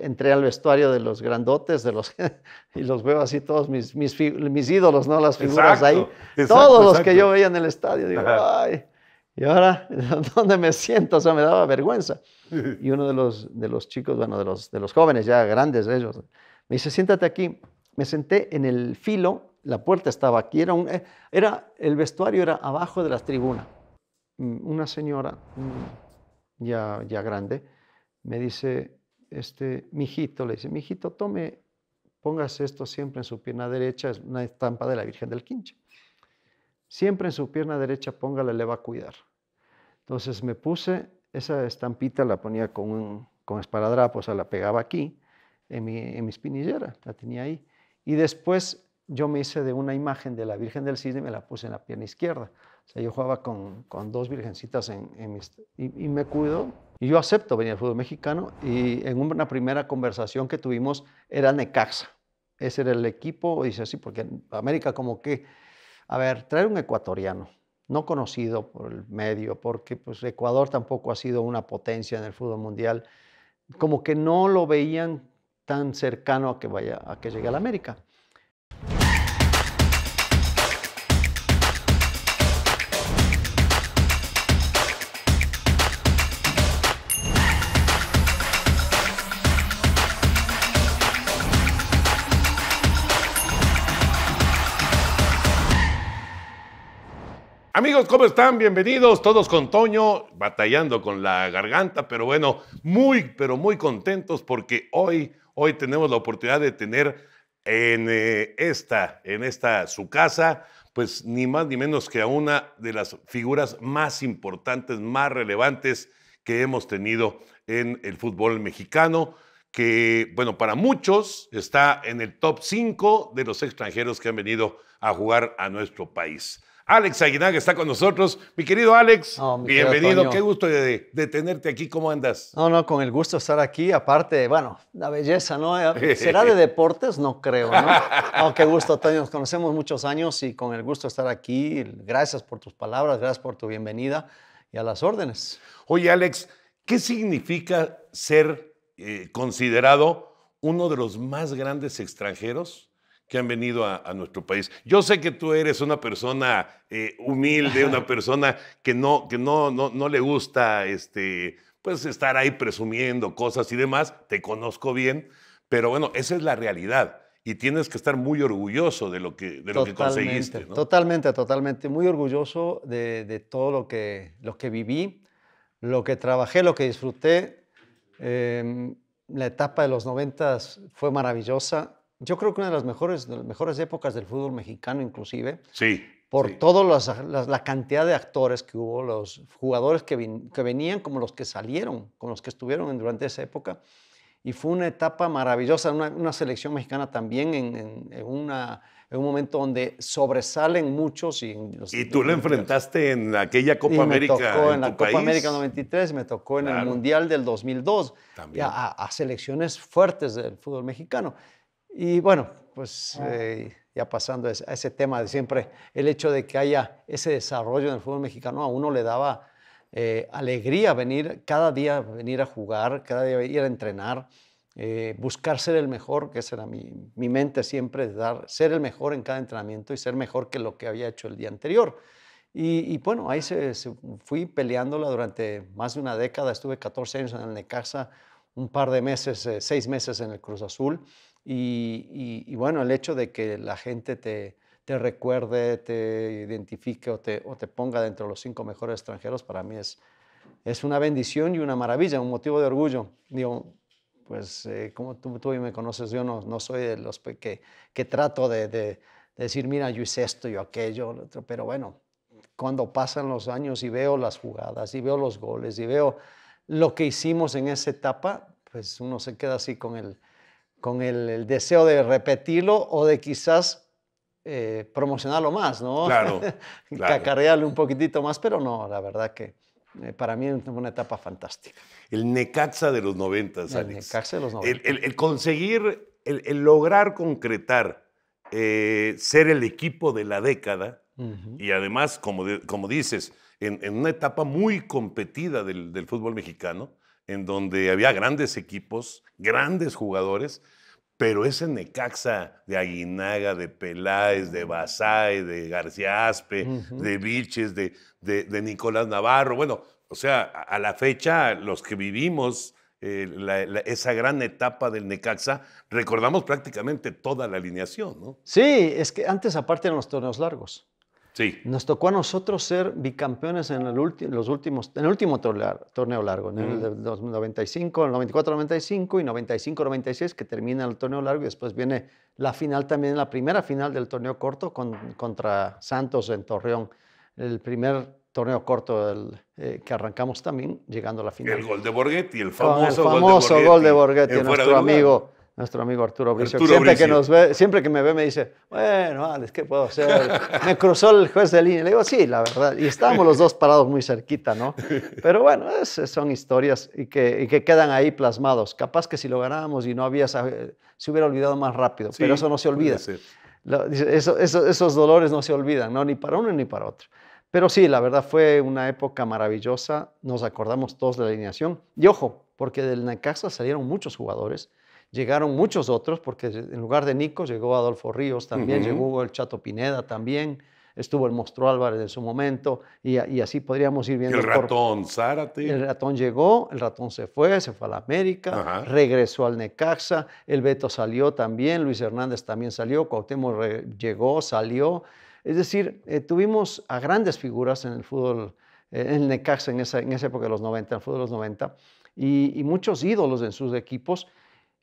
entré al vestuario de los grandotes de los, y los veo así todos mis, mis, mis ídolos, ¿no? Las figuras ahí. todos los que yo veía en el estadio. Digo, ay, ¿y ahora dónde me siento? O sea, me daba vergüenza. Y uno de los, de los chicos, bueno, de los, de los jóvenes ya grandes ellos, me dice, siéntate aquí. Me senté en el filo, la puerta estaba aquí, era, un, eh, era el vestuario era abajo de la tribuna. Mm, una señora mm, ya, ya grande me dice, este, mijito, le dice, mijito, tome, pongas esto siempre en su pierna derecha, es una estampa de la Virgen del Quinche. Siempre en su pierna derecha póngala, le va a cuidar. Entonces me puse esa estampita, la ponía con, un, con o sea, la pegaba aquí, en mi, en mi espinillera, la tenía ahí. Y después yo me hice de una imagen de la Virgen del Cisne y me la puse en la pierna izquierda yo jugaba con, dos virgencitas en, y, me cuido. Y yo acepto venir al fútbol mexicano. Y en una primera conversación que tuvimos era Necaxa. Ese era el equipo. Dice así, porque América como que, a ver, traer un ecuatoriano no conocido por el medio, porque pues, Ecuador tampoco ha sido una potencia en el fútbol mundial, como que no lo veían tan cercano a que, vaya, a que llegue a la América. Amigos, ¿cómo están? Bienvenidos todos con Toño, batallando con la garganta, pero bueno, muy, pero muy contentos porque hoy, hoy tenemos la oportunidad de tener en eh, esta, en esta su casa, pues ni más ni menos que a una de las figuras más importantes, más relevantes que hemos tenido en el fútbol mexicano, que, bueno, para muchos está en el top 5 de los extranjeros que han venido a jugar a nuestro país. Alex Aguinaga está con nosotros. Mi querido Alex, bienvenido. Qué gusto de, tenerte aquí. ¿Cómo andas? No, no, con el gusto de estar aquí. Aparte, bueno, la belleza, ¿no? Eh, ¿Será de deportes? No creo, ¿no? qué gusto, Tony. Nos conocemos muchos años y con el gusto de estar aquí. Gracias por tus palabras, gracias por tu bienvenida y a las órdenes. Oye, Alex, ¿qué significa ser eh, considerado uno de los más grandes extranjeros que han venido a, nuestro país. Yo sé que tú eres una persona eh, humilde, una persona que no, que no, no, le gusta este, pues, estar ahí presumiendo cosas y demás, te conozco bien, pero bueno, esa es la realidad. Y tienes que estar muy orgulloso de lo que, lo que conseguiste. Totalmente, totalmente. Muy orgulloso de, todo lo que, que viví, lo que trabajé, lo que disfruté. Em, la etapa de los 90 fue maravillosa yo creo que una de las mejores, las mejores épocas del fútbol mexicano inclusive. Sí. Por toda la cantidad de actores que hubo, los jugadores que, que venían como los que salieron, con los que estuvieron durante esa época. Y fue una etapa maravillosa, una, selección mexicana también en, en, un momento donde sobresalen muchos. Y, y tú le enfrentaste en aquella Copa y me Tocó en, la Copa América 93, me tocó en el Mundial del 2002, a, a, selecciones fuertes del fútbol mexicano. Y bueno, pues ah. eh, ya pasando a ese tema de siempre, el hecho de que haya ese desarrollo en el fútbol mexicano, a uno le daba eh, alegría venir cada día, venir a jugar, cada día ir a entrenar, eh, buscar ser el mejor, que esa era mi, mente siempre, dar, ser el mejor en cada entrenamiento y ser mejor que lo que había hecho el día anterior. Y, bueno, ahí fui peleándola durante más de una década. Estuve 14 años en el Necaxa, un par de meses, eh, seis meses en el Cruz Azul. Y, bueno, el hecho de que la gente te, recuerde, te identifique o te, ponga dentro de los cinco mejores extranjeros, para mí es, es una bendición y una maravilla, un motivo de orgullo. Digo, pues eh, como tú, tú, y me conoces, yo no, no soy de los que, que trato de, decir, mira, yo hice esto, yo aquello, otro, pero bueno, cuando pasan los años y veo las jugadas y veo los goles y veo lo que hicimos en esa etapa, pues uno se queda así con el, con el, deseo de repetirlo o de quizás eh, promocionarlo más, ¿no? Claro, claro. un poquitito más, pero no, la verdad que eh, para mí es una etapa fantástica. El Necaxa de los 90, Alex. El Necaxa de los 90. El, conseguir, el, lograr concretar, eh, ser el equipo de la década y además, como dices, en, una etapa muy competida del, fútbol mexicano, en donde había grandes equipos, grandes jugadores, pero ese Necaxa de Aguinaga, de Peláez, de Basay, de García Aspe, de Vilches, de, Nicolás Navarro, bueno, o sea, a la fecha los que vivimos eh, esa gran etapa del Necaxa, recordamos prácticamente toda la alineación, ¿no? Sí, es que antes aparte eran los torneos largos. Nos tocó a nosotros ser bicampeones en el, los últimos, el último torneo largo, en el 95, el 94-95 y 95-96, que termina el torneo largo y después viene la final también, la primera final del torneo corto contra Santos en Torreón. El primer torneo corto eh, que arrancamos también, llegando a la final. El gol de Borghetti, el famoso, el famoso gol de Borghetti, nuestro amigo nuestro amigo Arturo Bricio. siempre, Que nos ve, siempre que me ve me dice, bueno, Alex, ¿qué puedo hacer? me cruzó el juez de línea. Le digo, sí, la verdad. Y estábamos los dos parados muy cerquita, ¿no? Pero bueno, son historias y que, que, quedan ahí plasmados. Capaz que si lo ganábamos y no había, se hubiera olvidado más rápido, pero eso no se olvida. esos dolores no se olvidan, ¿no? Ni para uno ni para otro. Pero sí, la verdad fue una época maravillosa. Nos acordamos todos de la alineación. Y ojo, porque del Necaxa salieron muchos jugadores llegaron muchos otros, porque en lugar de Nico llegó Adolfo Ríos también, llegó el Chato Pineda también, estuvo el Monstruo Álvarez en su momento, y, así podríamos ir viendo. El ratón Zárate. El ratón llegó, el ratón se fue, se fue a la América, regresó al Necaxa, el Beto salió también, Luis Hernández también salió, Cuauhtémoc llegó, salió. Es decir, eh, tuvimos a grandes figuras en el fútbol, eh, en el Necaxa en esa, en esa época de los 90, el fútbol de los 90, y, y muchos ídolos en sus equipos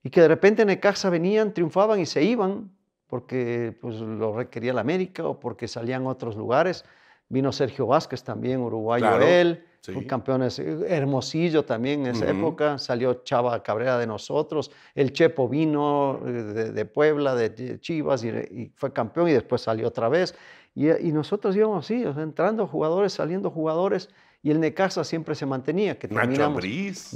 y que de repente en casa venían, triunfaban y se iban porque pues, lo requería la América o porque salían otros lugares. Vino Sergio Vázquez también, uruguayo él, un campeones Hermosillo también en esa época, salió Chava Cabrera de nosotros, el Chepo vino eh, de, Puebla, de Chivas y, fue campeón y después salió otra vez. Y, y nosotros íbamos así, entrando jugadores, saliendo jugadores y el Necaxa siempre se mantenía. Que Nacho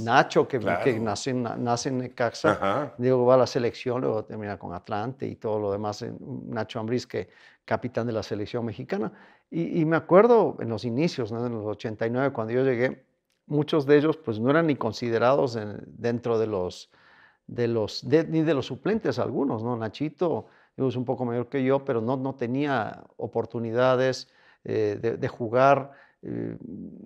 Nacho, que, nace, en Necaxa. va a la selección, luego termina con Atlante y todo lo demás. Nacho Ambriz, que capitán de la selección mexicana. Y, me acuerdo en los inicios, en los 89, cuando yo llegué, muchos de ellos pues no eran ni considerados dentro de los, de los ni de los suplentes algunos, ¿no? Nachito es un poco mayor que yo, pero no, no tenía oportunidades eh, de jugar. Eh,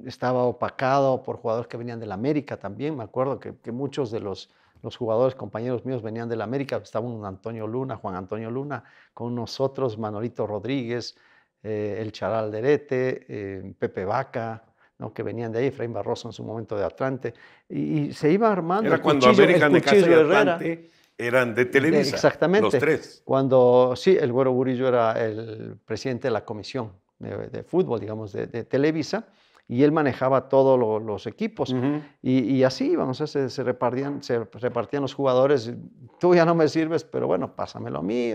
estaba opacado por jugadores que venían de la América también. Me acuerdo que, muchos de los, jugadores, compañeros míos, venían de la América. Estaba un Antonio Luna, Juan Antonio Luna, con nosotros Manolito Rodríguez, eh, El Charal eh, Pepe Vaca. ¿no? que venían de ahí, Efraín Barroso en su momento de Atlante, y, se iba armando. Era cuando el de eran de Televisa. Exactamente. Los tres. Cuando, sí, el Güero Burillo era el presidente de la comisión de, fútbol, digamos, de, Televisa, y él manejaba todos los equipos. y, así vamos a se, repartían, se repartían los jugadores, tú ya no me sirves, pero bueno, pásamelo a mí,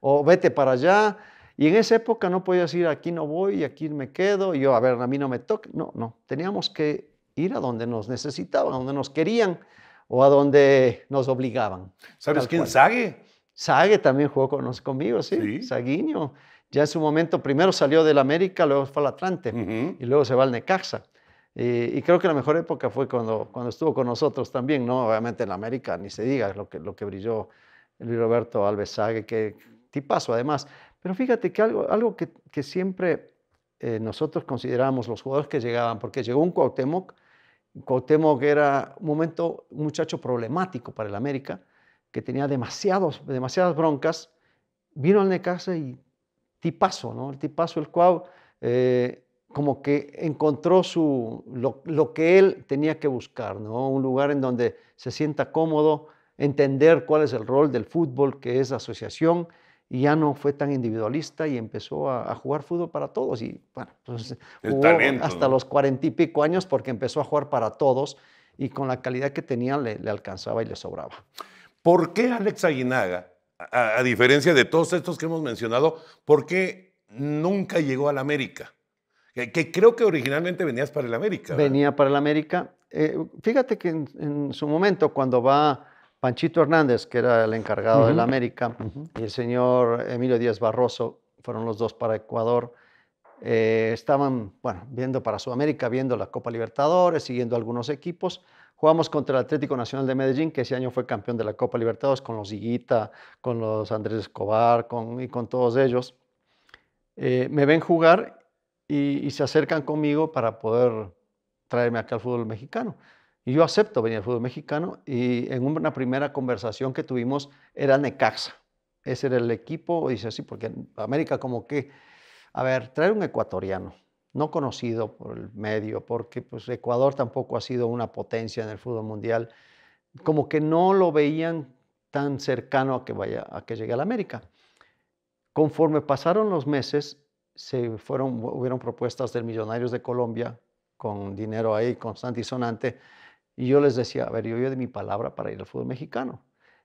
o, vete para allá. Y en esa época no podías ir aquí no voy, aquí me quedo, yo, a ver, a mí no me toca. No, no, teníamos que ir a donde nos necesitaban, a donde nos querían o a donde nos obligaban. ¿Sabes quién? Sague. Sague también jugó con, conmigo, sí. ¿Sí? ya en su momento primero salió del América, luego fue al Atlante y luego se va al Necaxa. Y, creo que la mejor época fue cuando, cuando estuvo con nosotros también, ¿no? Obviamente en América, ni se diga lo que, lo que brilló Luis Roberto Alves Sague, que tipazo además. Pero fíjate que algo, algo que, que siempre eh, nosotros considerábamos los jugadores que llegaban, porque llegó un Cuauhtémoc, Cuauhtémoc era un momento, un muchacho problemático para el América, que tenía demasiados, demasiadas broncas, vino al Necaxa y tipazo, ¿no? El tipazo, el cual eh, como que encontró su, lo, que él tenía que buscar, ¿no? Un lugar en donde se sienta cómodo, entender cuál es el rol del fútbol, que es asociación, y ya no fue tan individualista y empezó a, jugar fútbol para todos. Y bueno, pues, hasta los cuarenta y pico años porque empezó a jugar para todos y con la calidad que tenía le alcanzaba y le sobraba. ¿Por qué Alex Aguinaga a, diferencia de todos estos que hemos mencionado, ¿por qué nunca llegó al América? Que, creo que originalmente venías para el América. Venía para el América. Eh, fíjate que en, su momento, cuando va Panchito Hernández, que era el encargado de la América, y el señor Emilio Díaz Barroso, fueron los dos para Ecuador, eh, estaban, bueno, viendo para Sudamérica, viendo la Copa Libertadores, siguiendo algunos equipos. Jugamos contra el Atlético Nacional de Medellín, que ese año fue campeón de la Copa Libertadores, con los Higuita, con los Andrés Escobar y con todos ellos. Eh, me ven jugar y, se acercan conmigo para poder traerme acá al fútbol mexicano. Y yo acepto venir al fútbol mexicano y en una primera conversación que tuvimos era Necaxa. Ese era el equipo, dice así, porque América como que, a ver, traer un ecuatoriano no conocido por el medio, porque pues, Ecuador tampoco ha sido una potencia en el fútbol mundial, como que no lo veían tan cercano a que, vaya, a que llegue a la América. Conforme pasaron los meses, se fueron, hubieron propuestas del Millonarios de Colombia con dinero ahí constante y sonante, y yo les decía, a ver, yo, yo de mi palabra para ir al fútbol mexicano.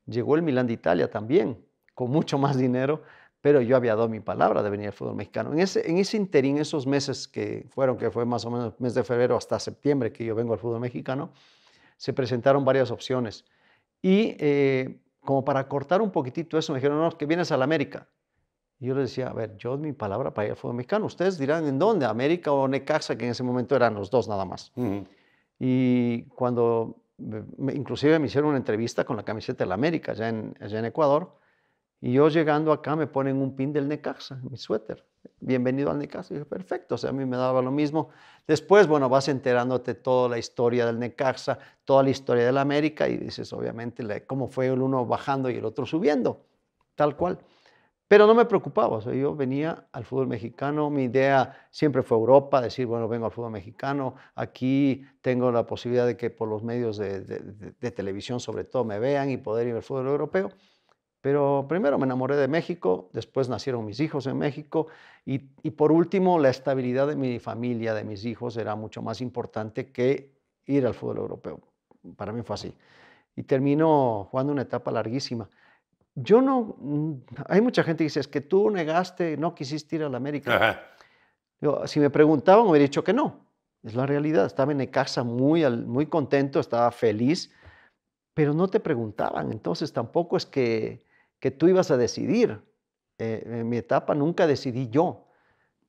Llegó el Milán de Italia también, con mucho más dinero, pero yo había dado mi palabra de venir al fútbol mexicano. En ese, en interín, esos meses que fueron, que fue más o menos mes de febrero hasta septiembre que yo vengo al fútbol mexicano, se presentaron varias opciones. Y eh, como para cortar un poquitito eso, me dijeron, no, que vienes al América. Y yo les decía, a ver, yo mi palabra para ir al fútbol mexicano. Ustedes dirán, ¿en dónde? ¿América o Necaxa? Que en ese momento eran los dos nada más. Y cuando, inclusive me hicieron una entrevista con la camiseta de la América, ya allá en Ecuador, y yo llegando acá me ponen un pin del Necaxa, mi suéter. Bienvenido al Necaxa. dije, perfecto, o sea, a mí me daba lo mismo. Después, bueno, vas enterándote toda la historia del Necaxa, toda la historia del América y dices, obviamente, cómo fue el uno bajando y el otro subiendo, tal cual. Pero no me preocupaba, o sea, yo venía al fútbol mexicano, mi idea siempre fue Europa, decir, bueno, vengo al fútbol mexicano, aquí tengo la posibilidad de que por los medios de televisión sobre todo me vean y poder ir al fútbol europeo. Pero primero me enamoré de México, después nacieron mis hijos en México y, por último la estabilidad de mi familia, de mis hijos, era mucho más importante que ir al fútbol europeo. Para mí fue así. Y termino jugando una etapa larguísima. Yo no, mm, hay mucha gente que dice, es que tú negaste, no quisiste ir a la América. si me preguntaban, me hubiera dicho que no. Es la realidad. Estaba en casa muy, muy contento, estaba feliz, pero no te preguntaban. Entonces tampoco es que que tú ibas a decidir. Eh, en mi etapa nunca decidí yo.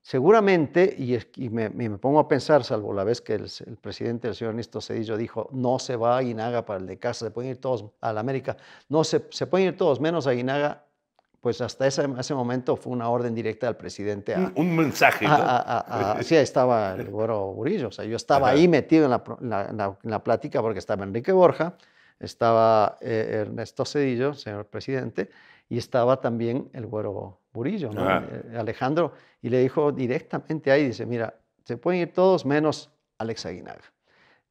Seguramente, y, me, pongo a pensar, salvo la vez que el, presidente, el señor Ernesto Cedillo, dijo, no se va a Aguinaga para el de casa, se pueden ir todos a la América. No, se, se pueden ir todos, menos a Aguinaga. Pues hasta ese, momento fue una orden directa del presidente. un, mensaje. ¿no? sí, estaba el Burillo. O sea, yo estaba ahí metido en la, plática porque estaba Enrique Borja, estaba eh, Ernesto Cedillo, señor presidente, y estaba también el güero Burillo, eh, Alejandro, y le dijo directamente ahí, dice, mira, se pueden ir todos menos Alex Aguinaga.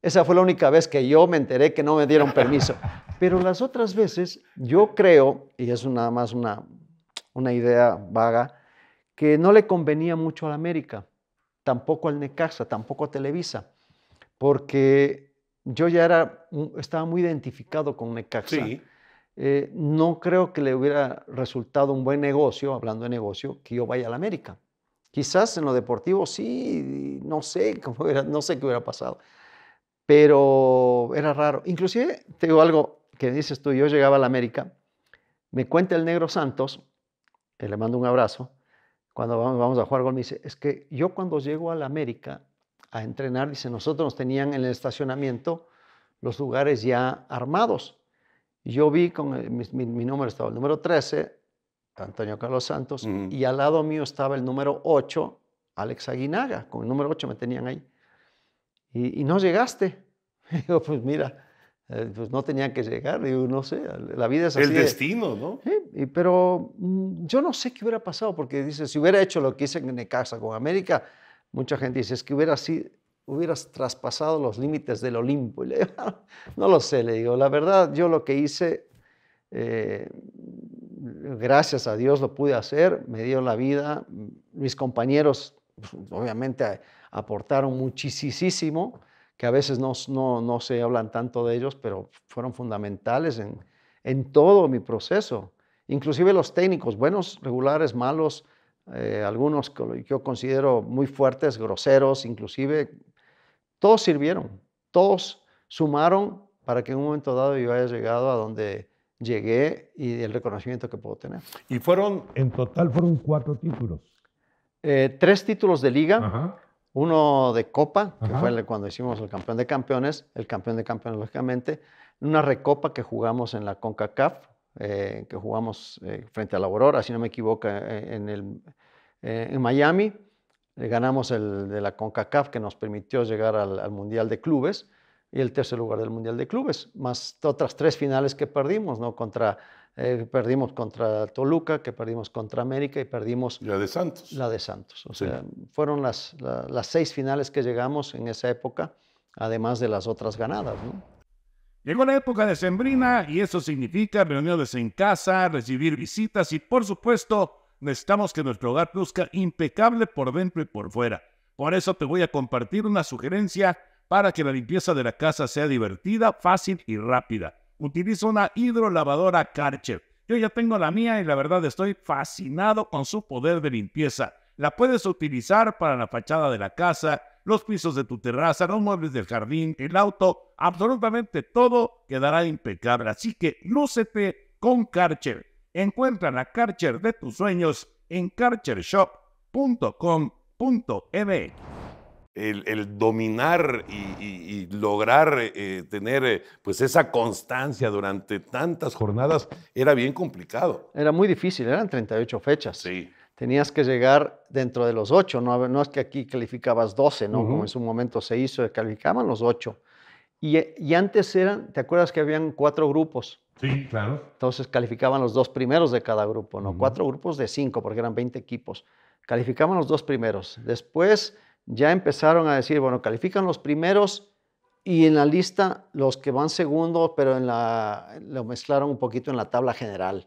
Esa fue la única vez que yo me enteré que no me dieron permiso. Pero las otras veces yo creo, y es nada más una, una idea vaga, que no le convenía mucho a América, tampoco al Necaxa, tampoco a Televisa, porque yo ya era, estaba muy identificado con Necaxa. Eh, no creo que le hubiera resultado un buen negocio, hablando de negocio, que yo vaya a la América. Quizás en lo deportivo sí, no sé, no sé qué hubiera pasado. Pero era raro. Inclusive, te algo que dices tú, yo llegaba a la América, me cuenta el negro Santos, que eh, le mando un abrazo, cuando vamos a jugar gol me dice, es que yo cuando llego a la América a entrenar, dice, nosotros nos tenían en el estacionamiento los lugares ya armados. Yo vi con eh, mi, número estaba el número 13, Antonio Carlos Santos, y al lado mío estaba el número 8, Alex Aguinaga. Con el número 8 me tenían ahí. Y, no llegaste. digo, pues mira, eh, pues no tenían que llegar. Digo, no sé, la vida es así. El destino, ¿no? Sí, pero mm, yo no sé qué hubiera pasado, porque dice, si hubiera hecho lo que hice en casa con América, Mucha gente dice, es que hubiera hubieras traspasado los límites del Olimpo. Y no lo sé, le digo, la verdad, yo lo que hice, eh, gracias a Dios lo pude hacer, me dio la vida, mis compañeros pues, obviamente aportaron muchísimo, que a veces no, no, no se hablan tanto de ellos, pero fueron fundamentales en, en todo mi proceso. Inclusive los técnicos, buenos, regulares, malos, eh, algunos que yo considero muy fuertes, groseros, inclusive, todos sirvieron, todos sumaron para que en un momento dado yo haya llegado a donde llegué y el reconocimiento que puedo tener. Y fueron, en total fueron cuatro títulos. Eh, tres títulos de liga, uno de copa, que fue cuando hicimos el campeón de campeones, el campeón de campeones lógicamente, una recopa que jugamos en la CONCACAF, eh, que jugamos eh, frente a la Aurora, si no me equivoco, eh, en, Miami. ganamos el de la CONCACAF que nos permitió llegar al, Mundial de Clubes y el tercer lugar del Mundial de Clubes, más otras tres finales que perdimos, ¿no? Contra, perdimos contra Toluca, que perdimos contra América y perdimos... La de Santos. La de Santos. O sea, fueron las, las seis finales que llegamos en esa época, además de las otras ganadas, ¿no? Llegó la época de Sembrina y eso significa reuniones en casa, recibir visitas y por supuesto necesitamos que nuestro hogar luzca impecable por dentro y por fuera. Por eso te voy a compartir una sugerencia para que la limpieza de la casa sea divertida, fácil y rápida. Utiliza una hidrolavadora Karcher. Yo ya tengo la mía y la verdad estoy fascinado con su poder de limpieza. La puedes utilizar para la fachada de la casa, los pisos de tu terraza, los muebles del jardín, el auto, absolutamente todo quedará impecable. Así que lúcete con Karcher. Encuentra la Karcher de tus sueños en karchershop.com.mx. El, dominar y, lograr eh, tener eh, pues esa constancia durante tantas jornadas era bien complicado. Era muy difícil, eran 38 fechas. Sí tenías que llegar dentro de los ocho, no, es que aquí calificabas doce, ¿no? Como en su momento se hizo, calificaban los ocho. Y, antes eran, ¿te acuerdas que habían cuatro grupos? Sí, claro. Entonces calificaban los dos primeros de cada grupo, ¿no? Cuatro grupos de cinco, porque eran 20 equipos. Calificaban los dos primeros. Después ya empezaron a decir, bueno, califican los primeros y en la lista los que van segundo, pero en la, lo mezclaron un poquito en la tabla general.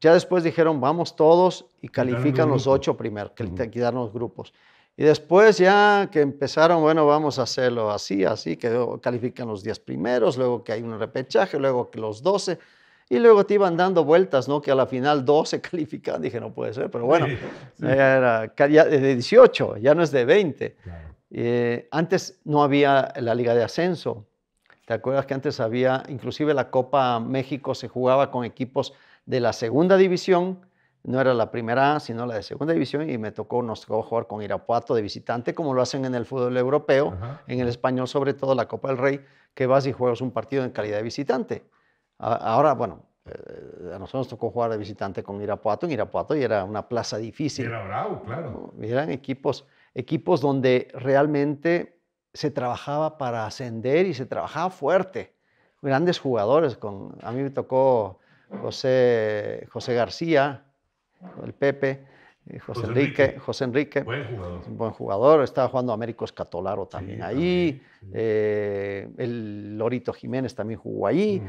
Ya después dijeron, vamos todos y califican los ocho primeros, que que los grupos. Y después ya que empezaron, bueno, vamos a hacerlo así, así, que califican los diez primeros, luego que hay un repechaje, luego que los doce, y luego te iban dando vueltas, ¿no? Que a la final 12 califican, dije, no puede ser, pero bueno, eh, ya era eh, de 18, ya no es de 20. Eh, antes no había la liga de ascenso, ¿te acuerdas que antes había, inclusive la Copa México se jugaba con equipos de la segunda división, no era la primera, sino la de segunda división, y me tocó, nos tocó jugar con Irapuato de visitante, como lo hacen en el fútbol europeo, en el español, sobre todo la Copa del Rey, que vas y juegas un partido en calidad de visitante. Ahora, bueno, eh, a nosotros nos tocó jugar de visitante con Irapuato, en Irapuato, y era una plaza difícil. Era bravo, claro. Eran equipos, equipos donde realmente se trabajaba para ascender y se trabajaba fuerte. Grandes jugadores, con, a mí me tocó José, José García, el Pepe, eh, José, Enrique, José Enrique, buen jugador. buen jugador, estaba jugando Américo Escatolaro también ahí, eh, el Lorito Jiménez también jugó ahí,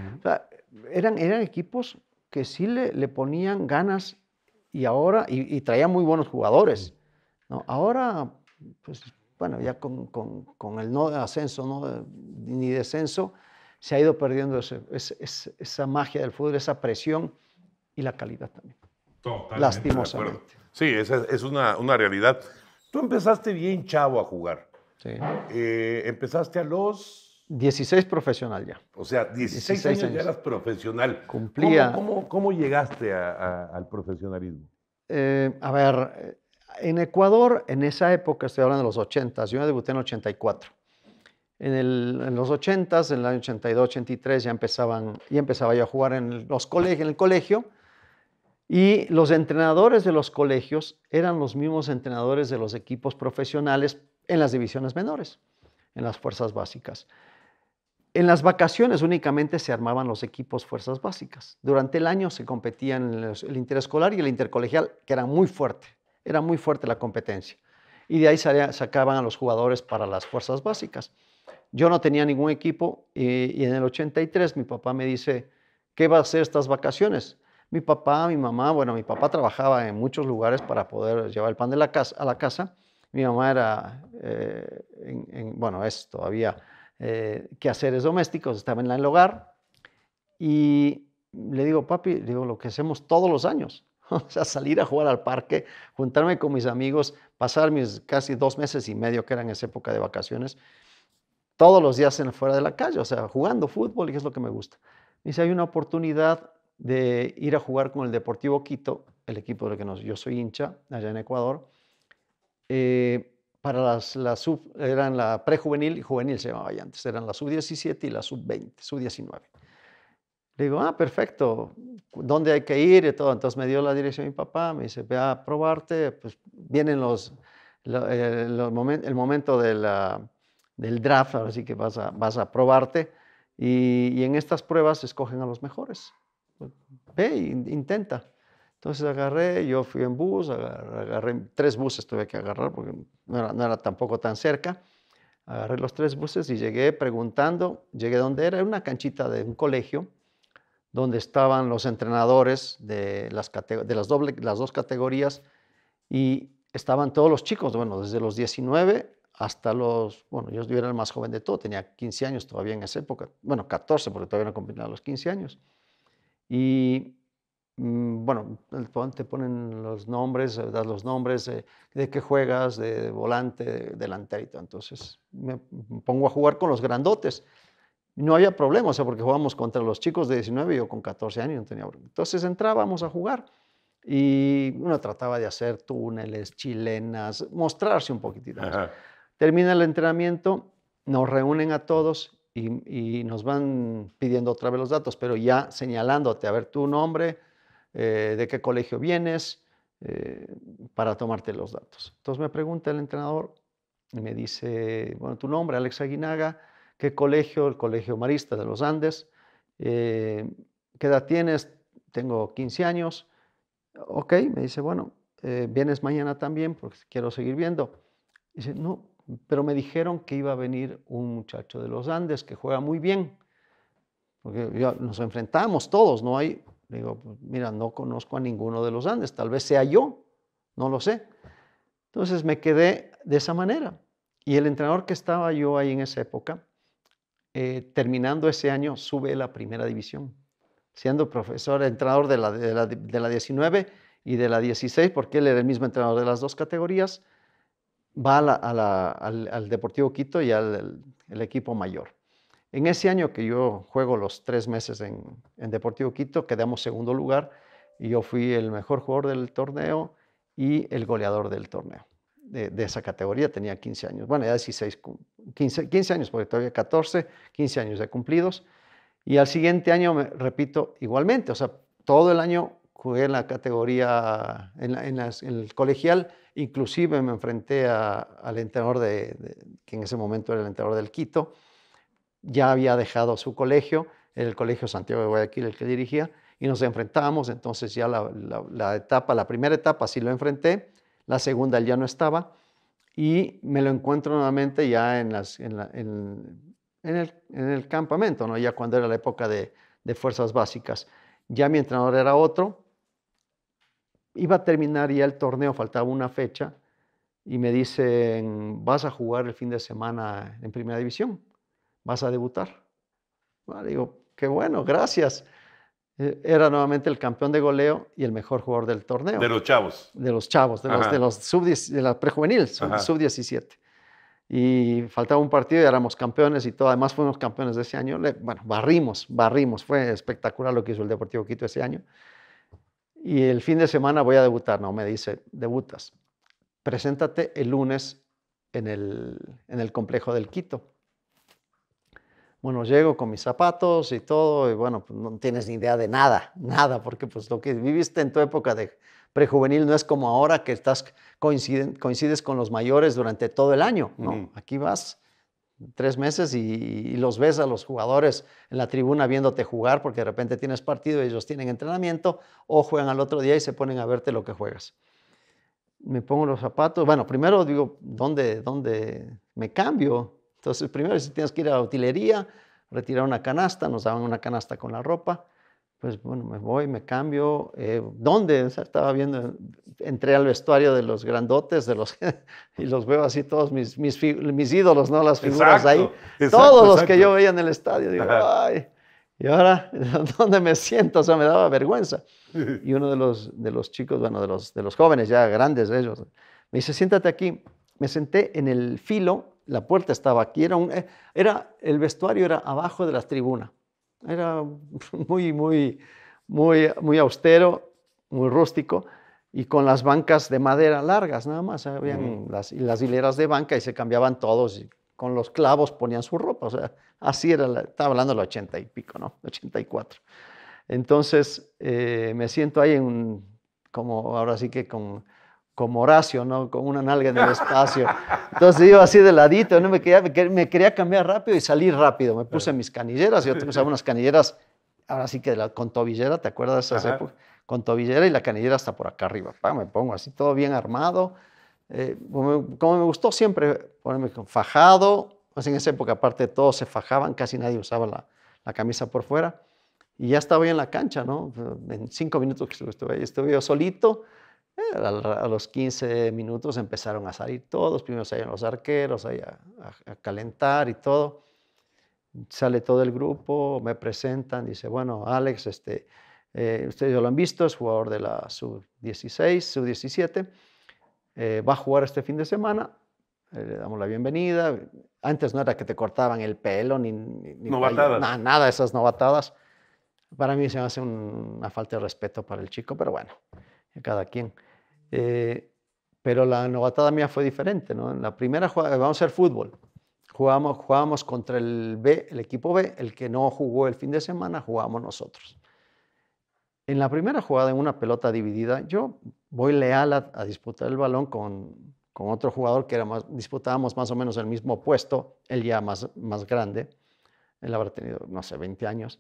eran, equipos que sí le, ponían ganas y ahora, y, traían muy buenos jugadores, ahora, pues bueno, ya con, el no de ascenso, no ni descenso, se ha ido perdiendo esa magia del fútbol, esa presión y la calidad también. Totalmente Lastimosamente. Sí, es una, realidad. Tú empezaste bien chavo a jugar. Sí. Eh, empezaste a los... 16 profesional ya. O sea, 16, años, ya eras profesional. Cumplía. ¿Cómo, cómo, llegaste al profesionalismo? Eh, a ver, en Ecuador, en esa época, estoy hablando de los 80, yo me debuté en 84. En, en los 80s, en el año 82, 83, ya, empezaban, empezaba yo a jugar en, los en el colegio. Y los entrenadores de los colegios eran los mismos entrenadores de los equipos profesionales en las divisiones menores, en las fuerzas básicas. En las vacaciones únicamente se armaban los equipos fuerzas básicas. Durante el año se competían el interescolar y el intercolegial, que era muy fuerte, era muy fuerte la competencia. Y de ahí sacaban a los jugadores para las fuerzas básicas. Yo no tenía ningún equipo eh, y en el 83 mi papá me dice, ¿qué va a hacer estas vacaciones? Mi papá, mi mamá, bueno, mi papá trabajaba en muchos lugares para poder llevar el pan de la casa, a la casa. Mi mamá era, eh, en, bueno, es todavía eh, quehaceres domésticos, estaba en el hogar. Y le digo, papi, digo, lo que hacemos todos los años, o sea, salir a jugar al parque, juntarme con mis amigos, pasar mis casi dos meses y medio que eran esa época de vacaciones todos los días en, fuera de la calle, o sea, jugando fútbol, y es lo que me gusta. Me dice, hay una oportunidad de ir a jugar con el Deportivo Quito, el equipo del que nos, yo soy hincha, allá en Ecuador. Eh, para las, sub, eran la prejuvenil y juvenil se llamaba ya antes, eran la sub-17 y la sub-20, sub-19. Le digo, ah, perfecto, ¿dónde hay que ir? Y todo. Entonces me dio la dirección de mi papá, me dice, ve a probarte, pues vienen los, eh, el momento de la, del draft, ahora sí que vas a, vas a probarte, y, y, en estas pruebas escogen a los mejores. Ve, intenta. Entonces agarré, yo fui en bus, agarré, tres buses tuve que agarrar porque no era, tampoco tan cerca. Agarré los tres buses y llegué preguntando, llegué donde era, una canchita de un colegio donde estaban los entrenadores de las, de las, las dos categorías y estaban todos los chicos, bueno, desde los 19 hasta los, bueno, yo, era el más joven de todo, tenía 15 años todavía en esa época, bueno, 14 porque todavía no cumplía los 15 años. Y mm, bueno, te ponen los nombres, eh, das los nombres eh, de, qué juegas, de, volante, delanterito. Entonces me pongo a jugar con los grandotes. No había problema, o sea, porque jugábamos contra los chicos de 19 y yo con 14 años no tenía problema. Entonces entrábamos a jugar y uno trataba de hacer túneles, chilenas, mostrarse un poquitito. Termina el entrenamiento, nos reúnen a todos y, nos van pidiendo otra vez los datos, pero ya señalándote, a ver tu nombre, eh, de qué colegio vienes, eh, para tomarte los datos. Entonces me pregunta el entrenador y me dice, bueno, tu nombre, Alex Aguinaga, qué colegio, el Colegio Marista de los Andes, eh, qué edad tienes, tengo 15 años, ok, me dice, bueno, vienes mañana también porque quiero seguir viendo. Dice, no, pero me dijeron que iba a venir un muchacho de los Andes que juega muy bien, porque nos enfrentamos todos, no hay, digo, pues, mira, no conozco a ninguno de los Andes, tal vez sea yo, no lo sé. Entonces me quedé de esa manera. Y el entrenador que estaba yo ahí en esa época, eh, terminando ese año, sube a la primera división, siendo profesor, entrenador de la, de la, de la 19 y de la 16, porque él era el mismo entrenador de las dos categorías va al, Deportivo Quito y al equipo mayor. En ese año que yo juego los tres meses en, Deportivo Quito, quedamos segundo lugar y yo fui el mejor jugador del torneo y el goleador del torneo. De, esa categoría tenía 15 años, bueno, ya 16, 15, años, porque todavía 14, 15 años de cumplidos. Y al siguiente año, me repito, igualmente, o sea, todo el año jugué en la categoría, en, en el colegial, Inclusive me enfrenté al entrenador que en ese momento era el entrenador del Quito, ya había dejado su colegio, el Colegio Santiago de Guayaquil, el que dirigía, y nos enfrentábamos, entonces ya la, etapa, la primera etapa sí lo enfrenté, la segunda ya no estaba, y me lo encuentro nuevamente ya en, el, campamento, ya cuando era la época de fuerzas básicas. Ya mi entrenador era otro, iba a terminar ya el torneo, faltaba una fecha, y me dicen, vas a jugar el fin de semana en primera división, vas a debutar. Ah, digo, qué bueno, gracias. Eh, era nuevamente el campeón de goleo y el mejor jugador del torneo. De los chavos. De los chavos, de los, de los sub, de la prejuvenil, sub-17. y faltaba un partido y éramos campeones y todo. Además fuimos campeones de ese año. Bueno, barrimos, barrimos. Fue espectacular lo que hizo el Deportivo Quito ese año y el fin de semana voy a debutar. No, me dice, debutas. Preséntate el lunes en el, complejo del Quito. Bueno, llego con mis zapatos y todo, y bueno, pues, no tienes ni idea de nada, nada, porque pues lo que viviste en tu época de prejuvenil no es como ahora que estás coinciden, coincides con los mayores durante todo el año, ¿no? Aquí vas tres meses y, los ves a los jugadores en la tribuna viéndote jugar porque de repente tienes partido, y ellos tienen entrenamiento o juegan al otro día y se ponen a verte lo que juegas. Me pongo los zapatos, bueno, primero digo, ¿dónde, dónde me cambio? Entonces, primero si tienes que ir a la utilería, retirar una canasta, nos daban una canasta con la ropa, pues bueno, me voy, me cambio. Eh, ¿Dónde? estaba viendo, entré al vestuario de los grandotes, de los, y los veo así todos mis, mis, mis ídolos, ¿no? Las figuras ahí. todos los que yo veía en el estadio. Digo, ay, ¿y ahora dónde me siento? O sea, me daba vergüenza. Y uno de los, de los chicos, bueno, de los, de los jóvenes ya grandes de ellos, me dice, siéntate aquí. Me senté en el filo, la puerta estaba aquí, era, eh, era el vestuario era abajo de la tribuna. Era muy, muy, muy, muy austero, muy rústico y con las bancas de madera largas nada más. Habían las, hileras de banca y se cambiaban todos y con los clavos ponían su ropa. O sea, así era, estaba hablando del ochenta y pico, ¿no? 84. Entonces eh, me siento ahí en, como ahora sí que con como Horacio, ¿no? Con una nalga en el espacio. Entonces yo así de ladito, ¿no? me, quería, me quería cambiar rápido y salir rápido. Me puse mis canilleras, yo tengo unas canilleras, ahora sí que la, con tobillera, ¿te acuerdas de esas Con tobillera y la canillera hasta por acá arriba. Pa, me pongo así todo bien armado. Eh, como me gustó siempre ponerme con fajado, pues en esa época aparte todos se fajaban, casi nadie usaba la, camisa por fuera. Y ya estaba ahí en la cancha, ¿no? En cinco minutos que estuve ahí, estuve yo solito eh, a los 15 minutos empezaron a salir todos, primero salieron los arqueros a, calentar y todo. Sale todo el grupo, me presentan, dice, bueno, Alex, este, eh, ustedes lo han visto, es jugador de la sub-16, sub-17, eh, va a jugar este fin de semana, le damos la bienvenida. Antes no era que te cortaban el pelo ni... Nada, de esas novatadas. Para mí se me hace una falta de respeto para el chico, pero bueno cada quien. Eh, pero la novatada mía fue diferente. ¿no? En la primera jugada, eh, vamos a hacer fútbol. jugábamos contra el B, el equipo B, el que no jugó el fin de semana, jugábamos nosotros. En la primera jugada, en una pelota dividida, yo voy leal a, disputar el balón con, otro jugador que era más, disputábamos más o menos el mismo puesto, él ya más, más grande, él habrá tenido, no sé, 20 años.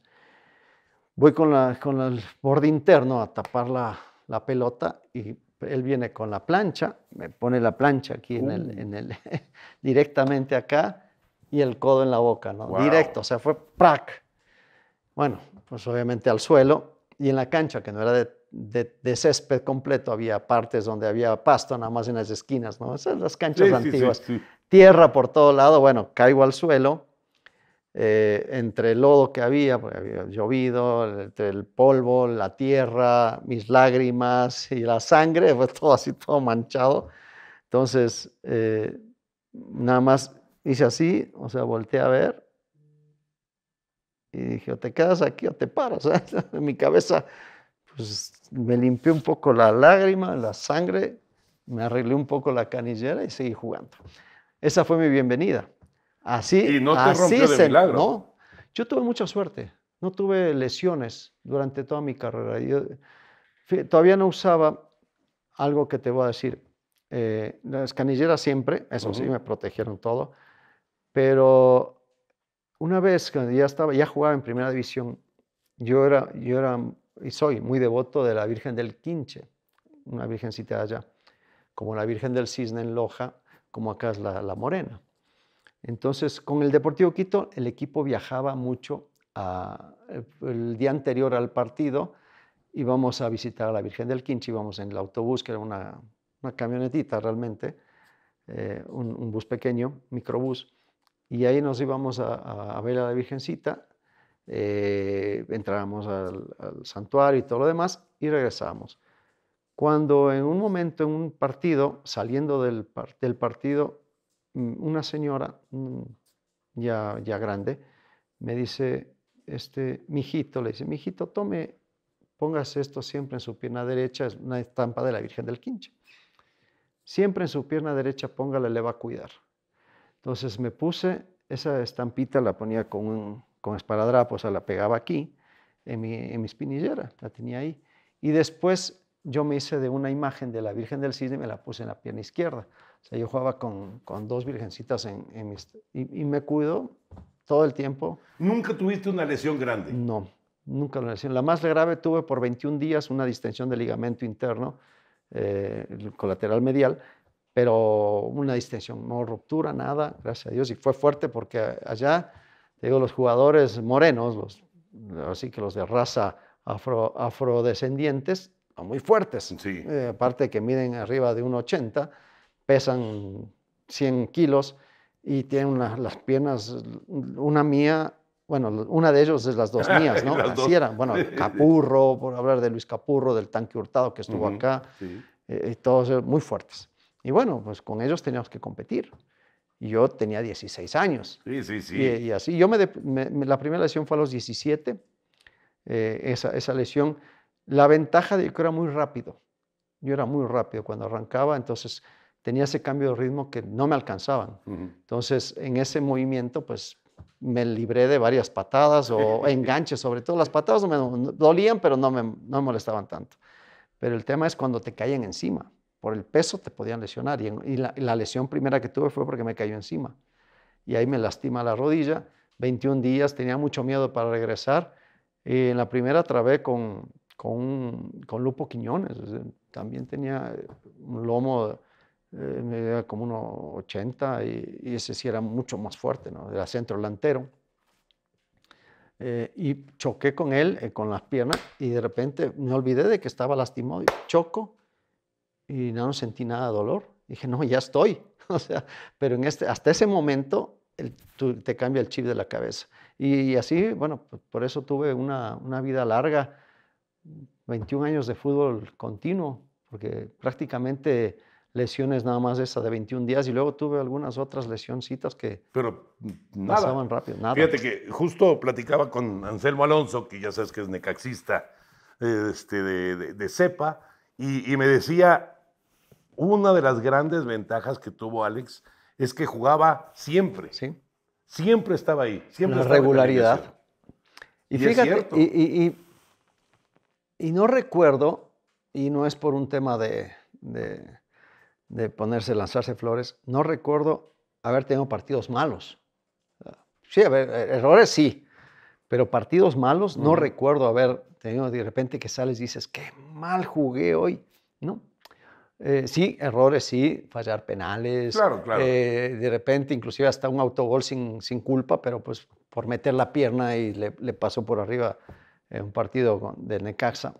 Voy con, la, con el borde interno a tapar la, la pelota y él viene con la plancha, me pone la plancha aquí en el, directamente acá y el codo en la boca, ¿no? Directo, o sea, fue prac. Bueno, pues obviamente al suelo y en la cancha, que no era de, césped completo, había partes donde había pasto nada más en las esquinas, ¿no? Esas las canchas antiguas. Tierra por todo lado, bueno, caigo al suelo eh, entre el lodo que había, porque había llovido, entre el polvo, la tierra, mis lágrimas y la sangre, fue todo así, todo manchado. Entonces, eh, nada más hice así, o sea, volteé a ver y dije, o te quedas aquí o te paras. En mi cabeza, pues me limpié un poco la lágrima, la sangre, me arreglé un poco la canillera y seguí jugando. Esa fue mi bienvenida. Así, y no así rompió de milagro. yo tuve mucha suerte. No tuve lesiones durante toda mi carrera. Yo todavía no usaba algo que te voy a decir. Eh, las canilleras siempre, eso sí, me protegieron todo. Pero una vez que ya estaba, ya jugaba en primera división, yo era, yo era y soy muy devoto de la Virgen del Quinche, una virgencita allá, como la Virgen del Cisne en Loja, como acá es la, la Morena. Entonces, con el Deportivo Quito, el equipo viajaba mucho eh, el día anterior al partido, íbamos a visitar a la Virgen del Quinchi. íbamos en el autobús, que era una, camionetita realmente, eh, un, bus pequeño, microbús, y ahí nos íbamos a, ver a la Virgencita, eh, entrábamos al, santuario y todo lo demás, y regresábamos. Cuando en un momento, en un partido, saliendo del partido, Mm, una señora mm, ya, ya grande me dice, este, mijito, le dice, mi mijito, tome, póngase esto siempre en su pierna derecha, es una estampa de la Virgen del Quinche. Siempre en su pierna derecha póngala, le va a cuidar. Entonces me puse esa estampita, la ponía con, un, con o sea, la pegaba aquí, en mi, en mi espinillera, la tenía ahí. Y después yo me hice de una imagen de la Virgen del Cisne y me la puse en la pierna izquierda yo jugaba con, con dos virgencitas en, en mis, y, me cuido todo el tiempo. ¿Nunca tuviste una lesión grande? No, nunca una lesión. La más grave tuve por 21 días una distensión del ligamento interno, eh, el colateral medial, pero una distensión, no ruptura, nada, gracias a Dios. Y fue fuerte porque allá, te digo, los jugadores morenos, los, así que los de raza afro, afrodescendientes, muy fuertes. Sí. Eh, aparte que miden arriba de un 1,80 pesan 100 kilos y tienen las piernas, una mía, bueno, una de ellos es las dos mías, ¿no? Así Bueno, Capurro, por hablar de Luis Capurro, del tanque Hurtado que estuvo acá, eh, y todos muy fuertes. Y bueno, pues con ellos teníamos que competir. yo tenía 16 años. Sí, sí, sí. Y, así, yo me, la primera lesión fue a los 17, eh, esa, esa lesión. La ventaja de que era muy rápido. Yo era muy rápido cuando arrancaba, entonces tenía ese cambio de ritmo que no me alcanzaban. Entonces, en ese movimiento, pues me libré de varias patadas o enganches, sobre todo las patadas no me dolían, pero no me, no molestaban tanto. Pero el tema es cuando te caían encima, por el peso te podían lesionar y, la, lesión primera que tuve fue porque me cayó encima y ahí me lastima la rodilla, 21 días, tenía mucho miedo para regresar y en la primera trabé con, con, con Lupo Quiñones, también tenía un lomo eh, como unos 80 y, ese sí era mucho más fuerte, ¿no? Era centro delantero. Eh, y choqué con él, eh, con las piernas, y de repente me olvidé de que estaba lastimado. Y choco y no sentí nada de dolor. Dije, no, ya estoy. o sea, pero en este, hasta ese momento te cambia el chip de la cabeza. Y, así, bueno, por, eso tuve una, una, vida larga, 21 años de fútbol continuo, porque prácticamente lesiones nada más esa de 21 días y luego tuve algunas otras lesioncitas que Pero, mm, pasaban rápido. Nada. Fíjate que justo platicaba con Anselmo Alonso, que ya sabes que es necaxista eh, este, de, cepa, y, me decía, una de las grandes ventajas que tuvo Alex es que jugaba siempre. Sí. Siempre estaba ahí. Siempre la regularidad. y, fíjate, y, no recuerdo, y no es por un tema de de ponerse, lanzarse flores, no recuerdo haber tenido partidos malos. Sí, a ver, eh, errores sí, pero partidos malos no recuerdo haber tenido de repente que sales y dices, qué mal jugué hoy. No. Eh, sí, errores sí, fallar penales. Claro, claro. Eh, de repente, inclusive hasta un autogol sin, sin culpa, pero pues por meter la pierna y le, pasó por arriba en un partido de Necaxa.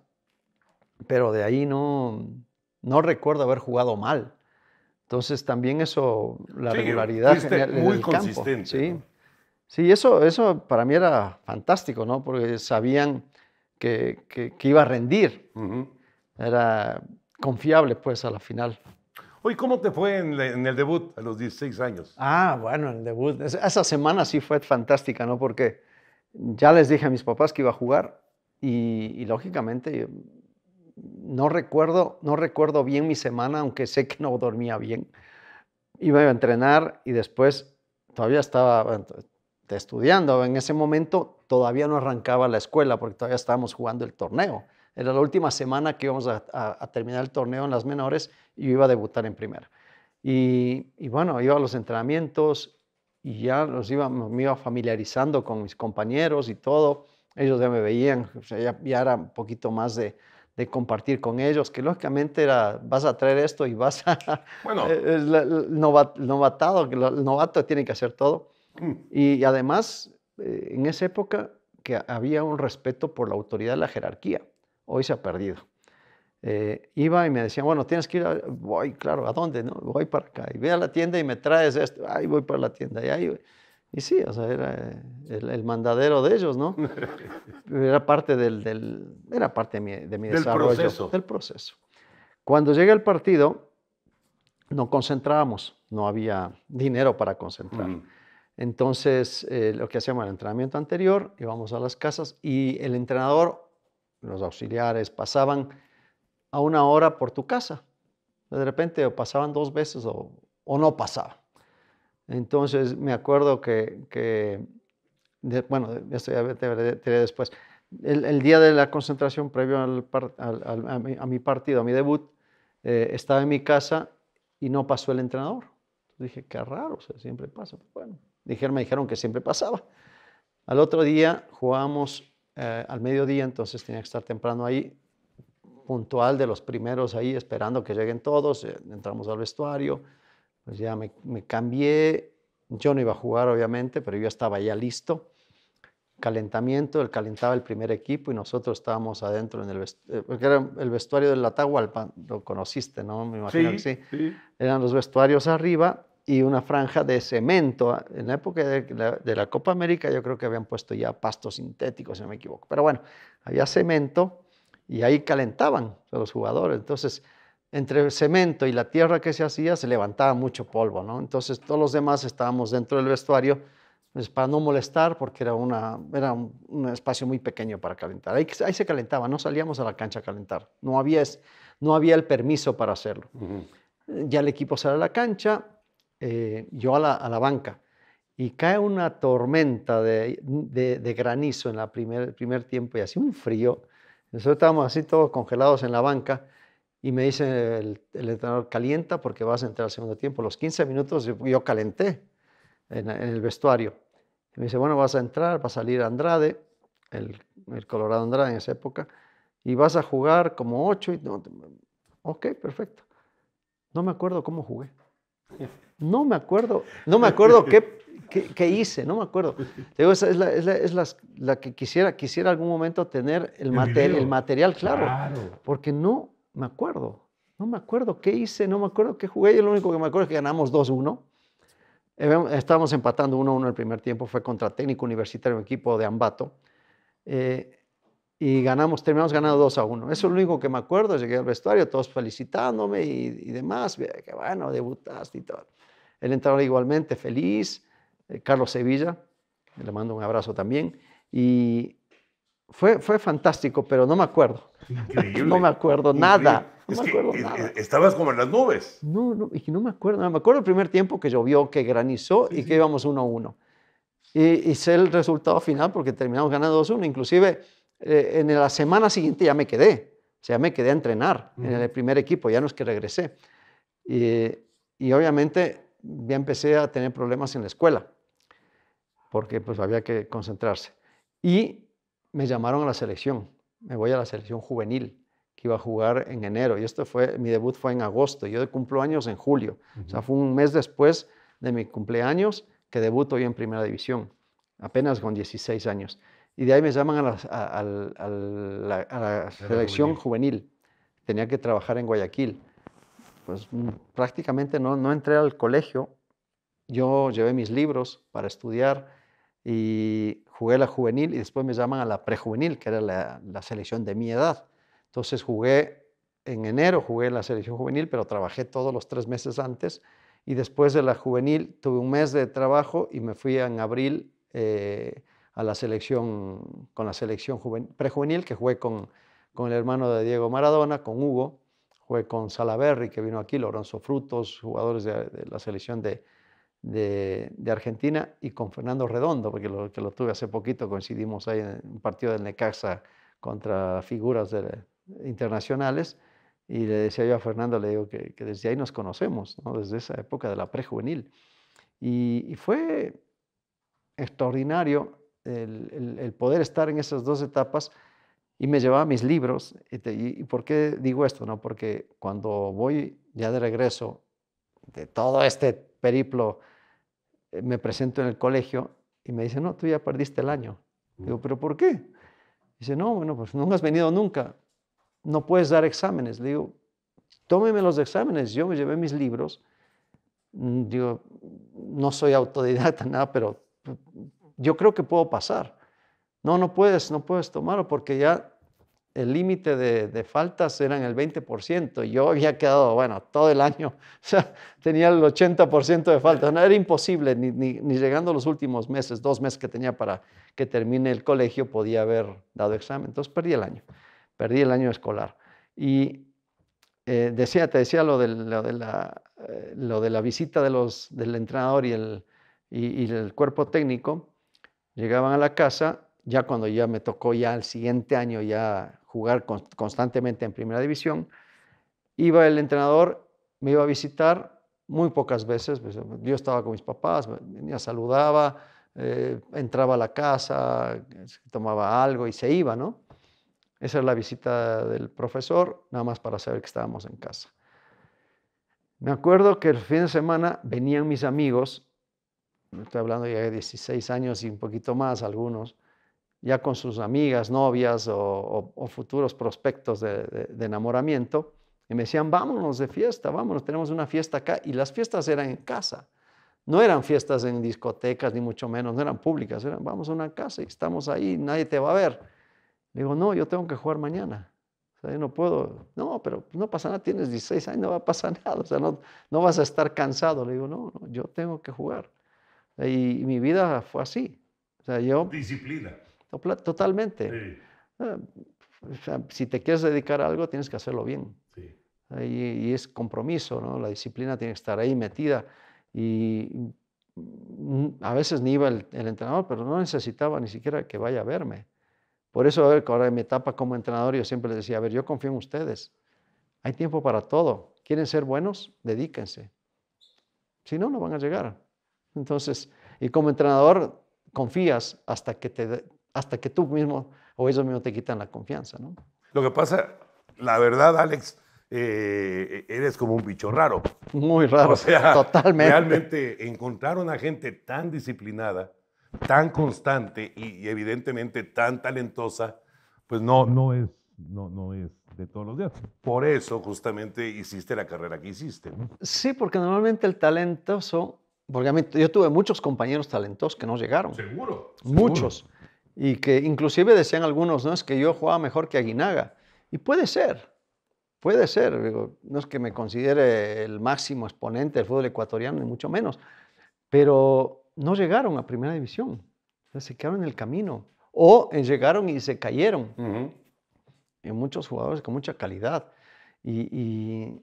Pero de ahí no, no recuerdo haber jugado mal. Entonces también eso, la regularidad en, muy consistente. Campo, ¿sí? sí, eso, eso para mí era fantástico, ¿no? Porque sabían que, iba a rendir. Era confiable, pues, a la final. Oye, ¿cómo te fue en, el debut a los 16 años? Ah, bueno, el debut. Esa semana sí fue fantástica, ¿no? Porque ya les dije a mis papás que iba a jugar y lógicamente no recuerdo, no recuerdo bien mi semana, aunque sé que no dormía bien. Iba a entrenar y después todavía estaba estudiando. En ese momento todavía no arrancaba la escuela porque todavía estábamos jugando el torneo. Era la última semana que íbamos a, terminar el torneo en las menores y yo iba a debutar en primera. Y, bueno, iba a los entrenamientos y ya los iba, me iba familiarizando con mis compañeros y todo. Ellos ya me veían, ya era un poquito más de, de compartir con ellos, que lógicamente era, vas a traer esto y vas a... Bueno. Eh, el, el el novato tiene que hacer todo. Mm. Y, además, eh, en esa época que había un respeto por la autoridad de la jerarquía, hoy se ha perdido. Eh, iba y me decían, bueno, tienes que ir, voy, claro, ¿a dónde? No? Voy para acá, y ve a la tienda y me traes esto, ahí voy para la tienda, y ahí... Y sí, o sea, era eh, el, mandadero de ellos, ¿no? era parte del, del era parte de mi, de mi del desarrollo. Proceso. Del proceso. Cuando llegué al partido, no concentrábamos, no había dinero para concentrar. Entonces, eh, lo que hacíamos en el entrenamiento anterior, íbamos a las casas y el entrenador, los auxiliares, pasaban a una hora por tu casa. De repente o pasaban dos veces o, o no pasaban. Entonces me acuerdo que, bueno, esto ya te diré después, el, día de la concentración previo a, mi, partido, a mi debut, eh, estaba en mi casa y no pasó el entrenador. dije, qué raro, siempre pasa. Bueno, dijeron, me dijeron que siempre pasaba. Al otro día jugamos eh, al mediodía, entonces tenía que estar temprano ahí, puntual de los primeros ahí, esperando que lleguen todos. Eh, entramos al vestuario pues ya me, cambié, yo no iba a jugar obviamente, pero yo estaba ya listo. Calentamiento, él calentaba el primer equipo y nosotros estábamos adentro en el vestuario, eh, porque era el vestuario del Atahualpa, lo conociste, ¿no? Me imagino que sí. Eran los vestuarios arriba y una franja de cemento. En la época de la, de Copa América yo creo que habían puesto ya pastos sintéticos, si no me equivoco. Pero bueno, había cemento y ahí calentaban los jugadores. Entonces entre el cemento y la tierra que se hacía se levantaba mucho polvo, ¿no? Entonces todos los demás estábamos dentro del vestuario pues, para no molestar porque era, una, era un, espacio muy pequeño para calentar. Ahí, se calentaba, no salíamos a la cancha a calentar, no había, no había el permiso para hacerlo. Ya el equipo sale a la cancha, eh, yo a la, banca, y cae una tormenta de, de, granizo en la primer, primer tiempo y así un frío. Nosotros estábamos así todos congelados en la banca y me dice el, entrenador, calienta porque vas a entrar al segundo tiempo. Los 15 minutos yo calenté en, el vestuario. Y me dice, bueno, vas a entrar, va a salir Andrade, el, Colorado Andrade en esa época, y vas a jugar como 8. Y, ok, perfecto. No me acuerdo cómo jugué. No me acuerdo, no me acuerdo qué, qué, hice, no me acuerdo. Digo, es, la, es, la, es la, que quisiera, quisiera algún momento tener el, el material claro, claro, porque no me acuerdo. No me acuerdo qué hice, no me acuerdo qué jugué. Yo lo único que me acuerdo es que ganamos 2-1. Eh, estábamos empatando 1-1 el primer tiempo, fue contra técnico universitario, equipo de Ambato. Eh, y ganamos, terminamos ganando 2 a 1. Eso es lo único que me acuerdo. Llegué al vestuario, todos felicitándome y, demás. Que bueno, debutaste y todo. El entrenador igualmente feliz. Eh, Carlos Sevilla, le mando un abrazo también. Y, fue, fue fantástico, pero no me acuerdo. Increíble. No me acuerdo nada. estabas como en las nubes. No, no, no me acuerdo. No, me acuerdo el primer tiempo que llovió, que granizó y que íbamos 1-1. Uno Y, y, sé el resultado final porque terminamos ganando 2-1. Inclusive eh, en la semana siguiente ya me quedé. O sea, me quedé a entrenar en el primer equipo, ya no es que regresé. Y, y, obviamente ya empecé a tener problemas en la escuela, porque pues había que concentrarse. Y me llamaron a la selección. Me voy a la selección juvenil que iba a jugar en enero. Y esto fue, mi debut fue en agosto. Yo cumplo años en julio. O sea, fue un mes después de mi cumpleaños que debuto yo en primera división, apenas con 16 años. Y de ahí me llaman a la, selección juvenil. juvenil. Tenía que trabajar en Guayaquil. Pues mm, prácticamente no, no entré al colegio. Yo llevé mis libros para estudiar y jugué la juvenil y después me llaman a la prejuvenil, que era la, selección de mi edad. Entonces jugué, en enero jugué en la selección juvenil, pero trabajé todos los tres meses antes y después de la juvenil tuve un mes de trabajo y me fui en abril eh, a la selección, con la selección prejuvenil, que jugué con, el hermano de Diego Maradona, con Hugo, jugué con Salaberry, que vino aquí, Lorenzo Frutos, jugadores de la selección de, de, Argentina y con Fernando Redondo, porque lo, que lo tuve hace poquito, coincidimos ahí en un partido del Necaxa contra figuras internacionales. Y le decía yo a Fernando, le digo que, desde ahí nos conocemos, ¿no? desde esa época de la prejuvenil. Y, fue extraordinario el, poder estar en esas dos etapas y me llevaba mis libros. Y, y, por qué digo esto? No? Porque cuando voy ya de regreso de todo este periplo eh, me presento en el colegio y me dice no, tú ya perdiste el año. Mm. Digo, ¿pero por qué? Dice, no, bueno, pues no has venido nunca, no puedes dar exámenes. Le digo, tómeme los exámenes, yo me llevé mis libros. Mm, digo, no soy autodidacta, nada, pero pues, yo creo que puedo pasar. No, no puedes, no puedes tomarlo porque ya el límite de, de, faltas eran el 20%. Yo había quedado, bueno, todo el año, sea, tenía el 80% de faltas. No era imposible, ni, ni, llegando los últimos meses, dos meses que tenía para que termine el colegio, podía haber dado examen. Entonces perdí el año, perdí el año escolar. Y eh, decía, te decía lo de, lo de la, eh, lo de la visita de los, del entrenador y el, y, y el cuerpo técnico. Llegaban a la casa, ya cuando ya me tocó ya el siguiente año ya jugar constantemente en primera división, iba el entrenador, me iba a visitar muy pocas veces, pues, yo estaba con mis papás, me saludaba, eh, entraba a la casa, tomaba algo y se iba, ¿no? Esa es la visita del profesor, nada más para saber que estábamos en casa. Me acuerdo que el fin de semana venían mis amigos, estoy hablando ya de 16 años y un poquito más algunos, ya con sus amigas, novias o, futuros prospectos de, enamoramiento, y me decían, vámonos de fiesta, vámonos, tenemos una fiesta acá, y las fiestas eran en casa, no eran fiestas en discotecas, ni mucho menos, no eran públicas, eran, vamos a una casa y estamos ahí, nadie te va a ver. Le digo, no, yo tengo que jugar mañana, o no puedo, no, pero no pasa nada, tienes 16 años, no va a pasar nada, o sea, no, no vas a estar cansado. Le digo, no, yo tengo que jugar. Y, mi vida fue así. O sea, yo... Disciplina Totalmente. Ah, si te quieres dedicar a algo, tienes que hacerlo bien. Ah, y, es compromiso, ¿no? La disciplina tiene que estar ahí metida. Y mm, a veces ni iba el, entrenador, pero no necesitaba ni siquiera que vaya a verme. Por eso, a ver, ahora en mi etapa como entrenador, yo siempre les decía, a ver, yo confío en ustedes. Hay tiempo para todo. ¿Quieren ser buenos? Dedíquense. Si no, no van a llegar. Entonces, y como entrenador, confías hasta que te, hasta que tú mismo o ellos mismos te quitan la confianza, ¿no? Lo que pasa, la verdad, Alex, eh, eres como un bicho raro. Muy raro, sea, totalmente. Realmente encontrar a gente tan disciplinada, tan constante y, evidentemente tan talentosa, pues no, no es, no, no es de todos los días. Por eso justamente hiciste la carrera que hiciste. Sí, porque normalmente el talentoso, porque yo tuve muchos compañeros talentosos que no llegaron. Seguro. Muchos y que inclusive decían algunos, no es que yo jugaba mejor que Aguinaga. Y puede ser, puede ser. no es que me considere el máximo exponente del fútbol ecuatoriano, ni mucho menos. Pero no llegaron a primera división. se quedaron en el camino. O llegaron y se cayeron. en muchos jugadores con mucha calidad. Y,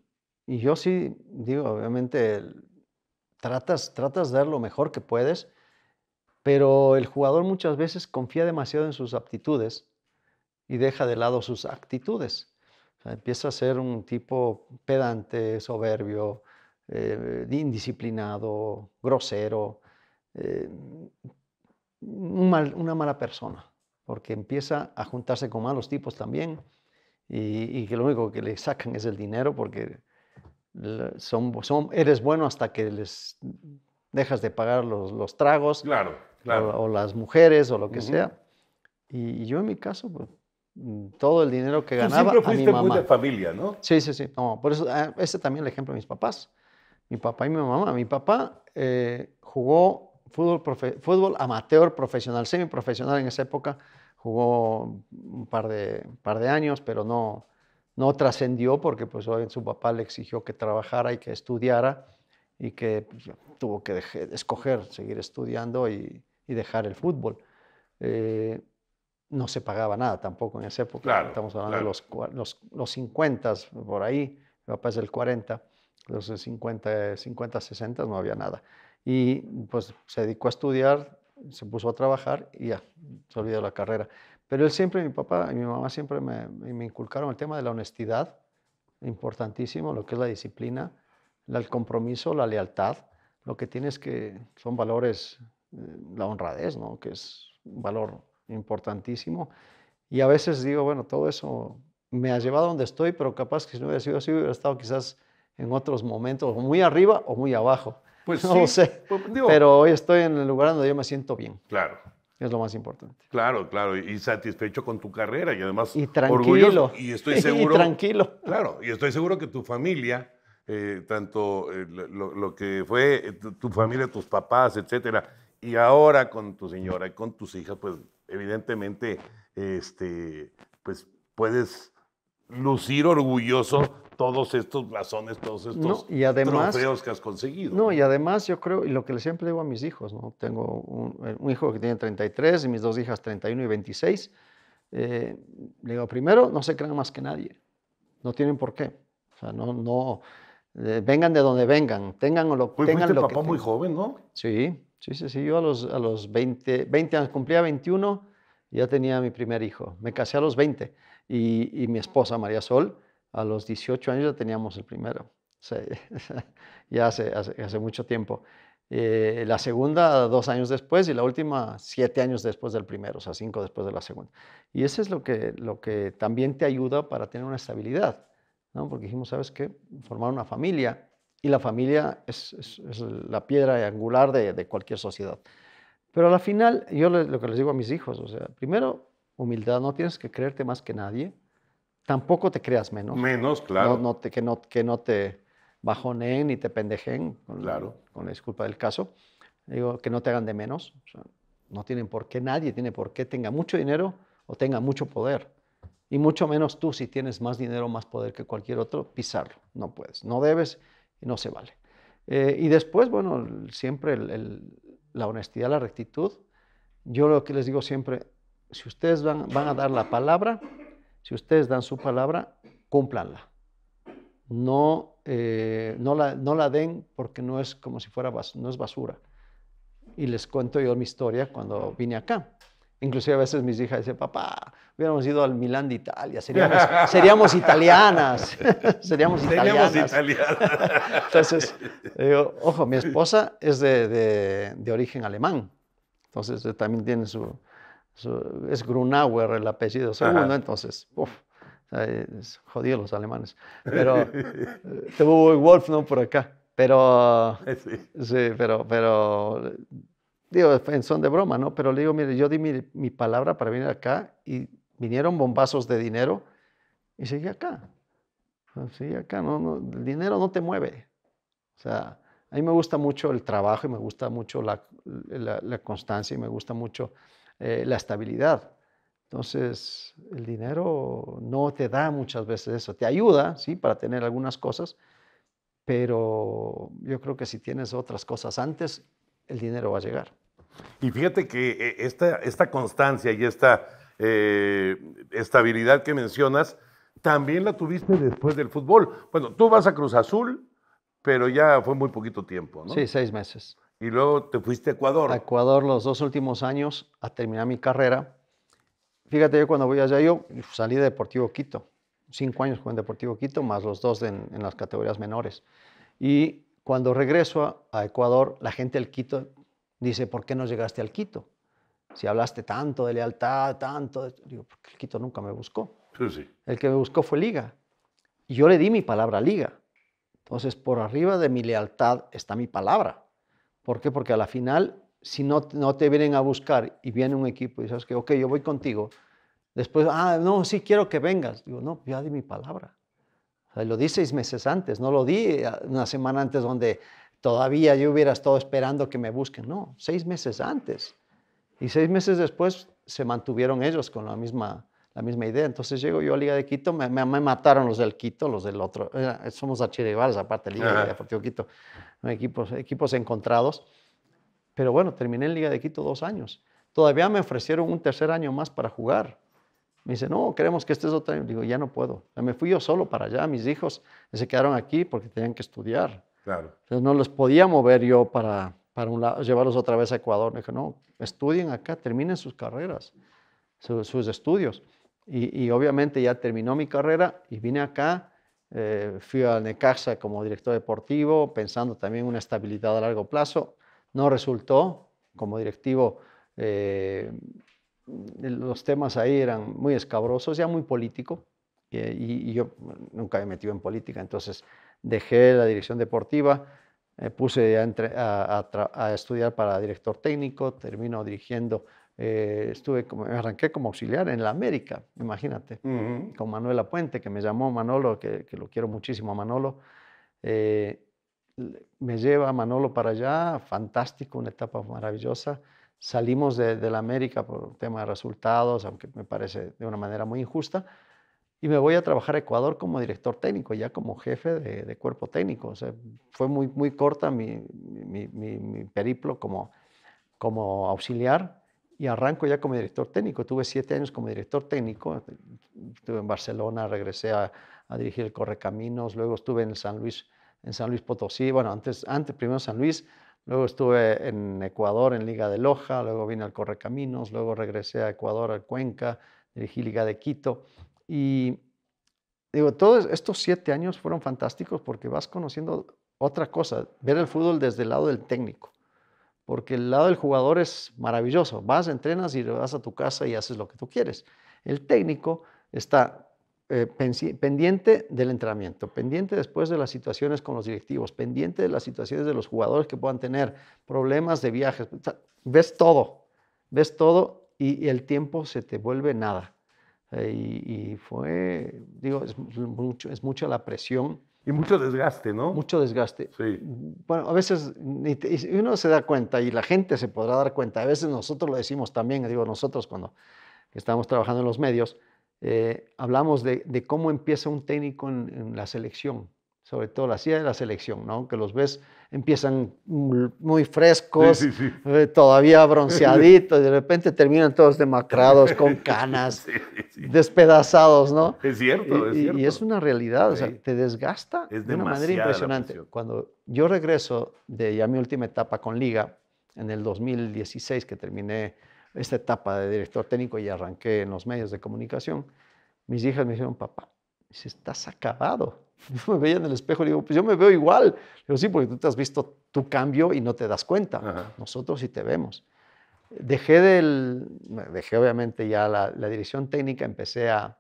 yo sí digo, obviamente, tratas, tratas de dar lo mejor que puedes pero el jugador muchas veces confía demasiado en sus aptitudes y deja de lado sus actitudes. empieza a ser un tipo pedante, soberbio, eh, indisciplinado, grosero, eh, una mala persona, porque empieza a juntarse con malos tipos también y, que lo único que le sacan es el dinero porque eres bueno hasta que les dejas de pagar los tragos. Claro o, las mujeres o lo que sea. Y, yo en mi caso, pues, mm, todo el dinero que ganaba Tú siempre fuiste a mi mamá. muy de familia, ¿no? Sí, sí, sí. No, por eso, este también el ejemplo de mis papás. Mi papá y mi mamá. Mi papá eh, jugó fútbol, fútbol amateur profesional, semiprofesional en esa época. Jugó un par de, par de años, pero no, no trascendió porque pues, su papá le exigió que trabajara y que estudiara y que pues, tuvo que escoger seguir estudiando y, y dejar el fútbol. Eh, no se pagaba nada tampoco en esa época. Estamos hablando de los, los, los 50, por ahí, mi papá es del 40, los 50, 50, 60 no había nada. Y pues se dedicó a estudiar, se puso a trabajar y ya, se olvidó la carrera. Pero él siempre, mi papá y mi mamá siempre me, me inculcaron el tema de la honestidad, importantísimo, lo que es la disciplina, el compromiso, la lealtad, lo que tienes que, son valores eh, la honradez, ¿no? que es un valor importantísimo. Y a veces digo, bueno, todo eso me ha llevado a donde estoy, pero capaz que si no hubiera sido así, hubiera estado quizás en otros momentos, muy arriba o muy abajo. Pues no sé. Pues, pero hoy estoy en el lugar donde yo me siento bien. Claro. Es lo más importante. Claro, claro. Y satisfecho con tu carrera y además. Y tranquilo. Orgulloso, y estoy seguro. tranquilo. Claro. Y estoy seguro que tu familia, eh, tanto eh, lo, que fue tu familia, tus papás, etcétera, y ahora con tu señora y con tus hijas, pues evidentemente, este, pues puedes lucir orgulloso todos estos blasones, todos estos trofeos que has conseguido. No, y además yo creo, y lo que siempre digo a mis hijos, ¿no? tengo un, eh, hijo que tiene 33 y mis dos hijas 31 y 26, eh, le digo, primero, no se crean más que nadie, no tienen por qué, o sea, no, no, eh, vengan de donde vengan, tengan lo, pues, tengan lo papá muy joven, ¿no? Sí, Sí, sí, sí. Yo a los, a 20, 20 años, cumplía 21, ya tenía mi primer hijo. Me casé a los 20 y, mi esposa, María Sol, a los 18 años ya teníamos el primero. ya hace, hace, mucho tiempo. Eh, la segunda dos años después y la última siete años después del primero, o sea, cinco después de la segunda. Y eso es lo que, lo que también te ayuda para tener una estabilidad, ¿no? Porque dijimos, ¿sabes qué? Formar una familia y la familia es, la piedra angular de, cualquier sociedad. Pero a la final, yo lo que les digo a mis hijos, o sea, primero, humildad, no tienes que creerte más que nadie, tampoco te creas menos. Menos, claro. No, te, que, no, que no te bajonen ni te pendejen, con, claro. con la disculpa del caso. Digo, que no te hagan de menos. no tienen por qué, nadie tiene por qué tenga mucho dinero o tenga mucho poder. Y mucho menos tú, si tienes más dinero, o más poder que cualquier otro, pisarlo. No puedes, no debes no se vale. Eh, y después, bueno, siempre la honestidad, la rectitud. Yo lo que les digo siempre, si ustedes van, a dar la palabra, si ustedes dan su palabra, cúmplanla. No, eh, no, la, no la den porque no es como si fuera no es basura. Y les cuento yo mi historia cuando vine acá. Inclusive a veces mis hijas dicen, papá, hubiéramos ido al Milán de Italia, seríamos, seríamos italianas, seríamos italianas. Entonces, digo, ojo, mi esposa es de, de, origen alemán, entonces eh, también tiene su, es Grunauer el apellido segundo, entonces, uff. Jodidos los alemanes. Pero eh, tuvo Wolf, ¿no? Por acá. Pero, sí. pero, pero digo, son de broma, ¿no? Pero le digo, mire, yo di mi, palabra para venir acá y vinieron bombazos de dinero y seguí acá. Seguí acá no, el dinero no te mueve. O sea, a mí me gusta mucho el trabajo y me gusta mucho la, constancia y me gusta mucho eh, la estabilidad. Entonces, el dinero no te da muchas veces eso. Te ayuda, sí, para tener algunas cosas, pero yo creo que si tienes otras cosas antes, el dinero va a llegar. Y fíjate que eh, esta, esta constancia y esta eh, estabilidad que mencionas, también la tuviste después del fútbol. Bueno, tú vas a Cruz Azul, pero ya fue muy poquito tiempo, ¿no? Sí, seis meses. Y luego te fuiste a Ecuador. A Ecuador los dos últimos años a terminar mi carrera. Fíjate, yo cuando voy allá, yo salí de Deportivo Quito. Cinco años con Deportivo Quito, más los dos en, las categorías menores. Y cuando regreso a Ecuador, la gente del Quito Dice, ¿por qué no llegaste al Quito? Si hablaste tanto de lealtad, tanto... Digo, porque el Quito nunca me buscó. Sí, sí. El que me buscó fue Liga. Y yo le di mi palabra a Liga. Entonces, por arriba de mi lealtad está mi palabra. ¿Por qué? Porque a la final, si no, no te vienen a buscar y viene un equipo y dices que, ok, yo voy contigo, después, ah, no, sí quiero que vengas. Digo, no, ya di mi palabra. lo di seis meses antes, no lo di eh, una semana antes donde todavía yo hubiera estado esperando que me busquen. No, seis meses antes. Y seis meses después se mantuvieron ellos con la misma, la misma idea. Entonces llego yo a Liga de Quito, me, mataron los del Quito, los del otro. Eh, somos archirrivales, aparte Liga de Deportivo Quito. Equipos, equipos encontrados. Pero bueno, terminé en Liga de Quito dos años. Todavía me ofrecieron un tercer año más para jugar. Me dice, no, queremos que estés otro año. Digo, ya no puedo. Me fui yo solo para allá. Mis hijos se quedaron aquí porque tenían que estudiar. Entonces no los podía mover yo para, llevarlos otra vez a Ecuador. dije, no, estudien acá, terminen sus carreras, sus estudios. Y, obviamente ya terminó mi carrera y vine acá, eh, fui al Necaxa como director deportivo, pensando también una estabilidad a largo plazo. No resultó como directivo. Eh, los temas ahí eran muy escabrosos, ya muy político, eh, y, yo nunca me he metido en política, entonces dejé la dirección deportiva, me puse a, estudiar para director técnico, termino dirigiendo, eh, estuve me arranqué como auxiliar en la América, imagínate, con Manuela Puente, que me llamó Manolo, que, lo quiero muchísimo a Manolo. Eh, me lleva Manolo para allá, fantástico, una etapa maravillosa. Salimos de, de la América por un tema de resultados, aunque me parece de una manera muy injusta, y me voy a trabajar a Ecuador como director técnico, ya como jefe de, cuerpo técnico. O sea, fue muy, muy corta mi, mi, mi, periplo como, como auxiliar y arranco ya como director técnico. Tuve siete años como director técnico, estuve en Barcelona, regresé a, dirigir el Correcaminos, luego estuve en San Luis, en San Luis Potosí, bueno, antes, antes primero San Luis, luego estuve en Ecuador en Liga de Loja, luego vine al Correcaminos, luego regresé a Ecuador al Cuenca, dirigí Liga de Quito y digo, todos estos siete años fueron fantásticos porque vas conociendo otra cosa, ver el fútbol desde el lado del técnico, porque el lado del jugador es maravilloso, vas, entrenas y vas a tu casa y haces lo que tú quieres. El técnico está eh, pendiente del entrenamiento, pendiente después de las situaciones con los directivos, pendiente de las situaciones de los jugadores que puedan tener problemas de viajes. ves todo, ves todo y el tiempo se te vuelve nada. Eh, y, fue, digo, es, mucho, es mucha la presión. Y mucho desgaste, ¿no? Mucho desgaste. Bueno, a veces uno se da cuenta y la gente se podrá dar cuenta. A veces nosotros lo decimos también, digo nosotros cuando estamos trabajando en los medios, eh, hablamos de, cómo empieza un técnico en la selección sobre todo la CIA de la selección, ¿no? Que los ves, empiezan muy frescos, eh, todavía bronceaditos, y de repente terminan todos demacrados, con canas, despedazados, ¿no? Es cierto, y, es una realidad, te desgasta de una manera impresionante. Cuando yo regreso de ya mi última etapa con Liga, en el 2016 que terminé esta etapa de director técnico y arranqué en los medios de comunicación, mis hijas me dijeron, papá, estás acabado me veía en el espejo y digo, pues yo me veo igual. Digo, sí, porque tú te has visto tu cambio y no te das cuenta. Nosotros sí te vemos. Dejé, del, dejé obviamente ya la, la dirección técnica, empecé a,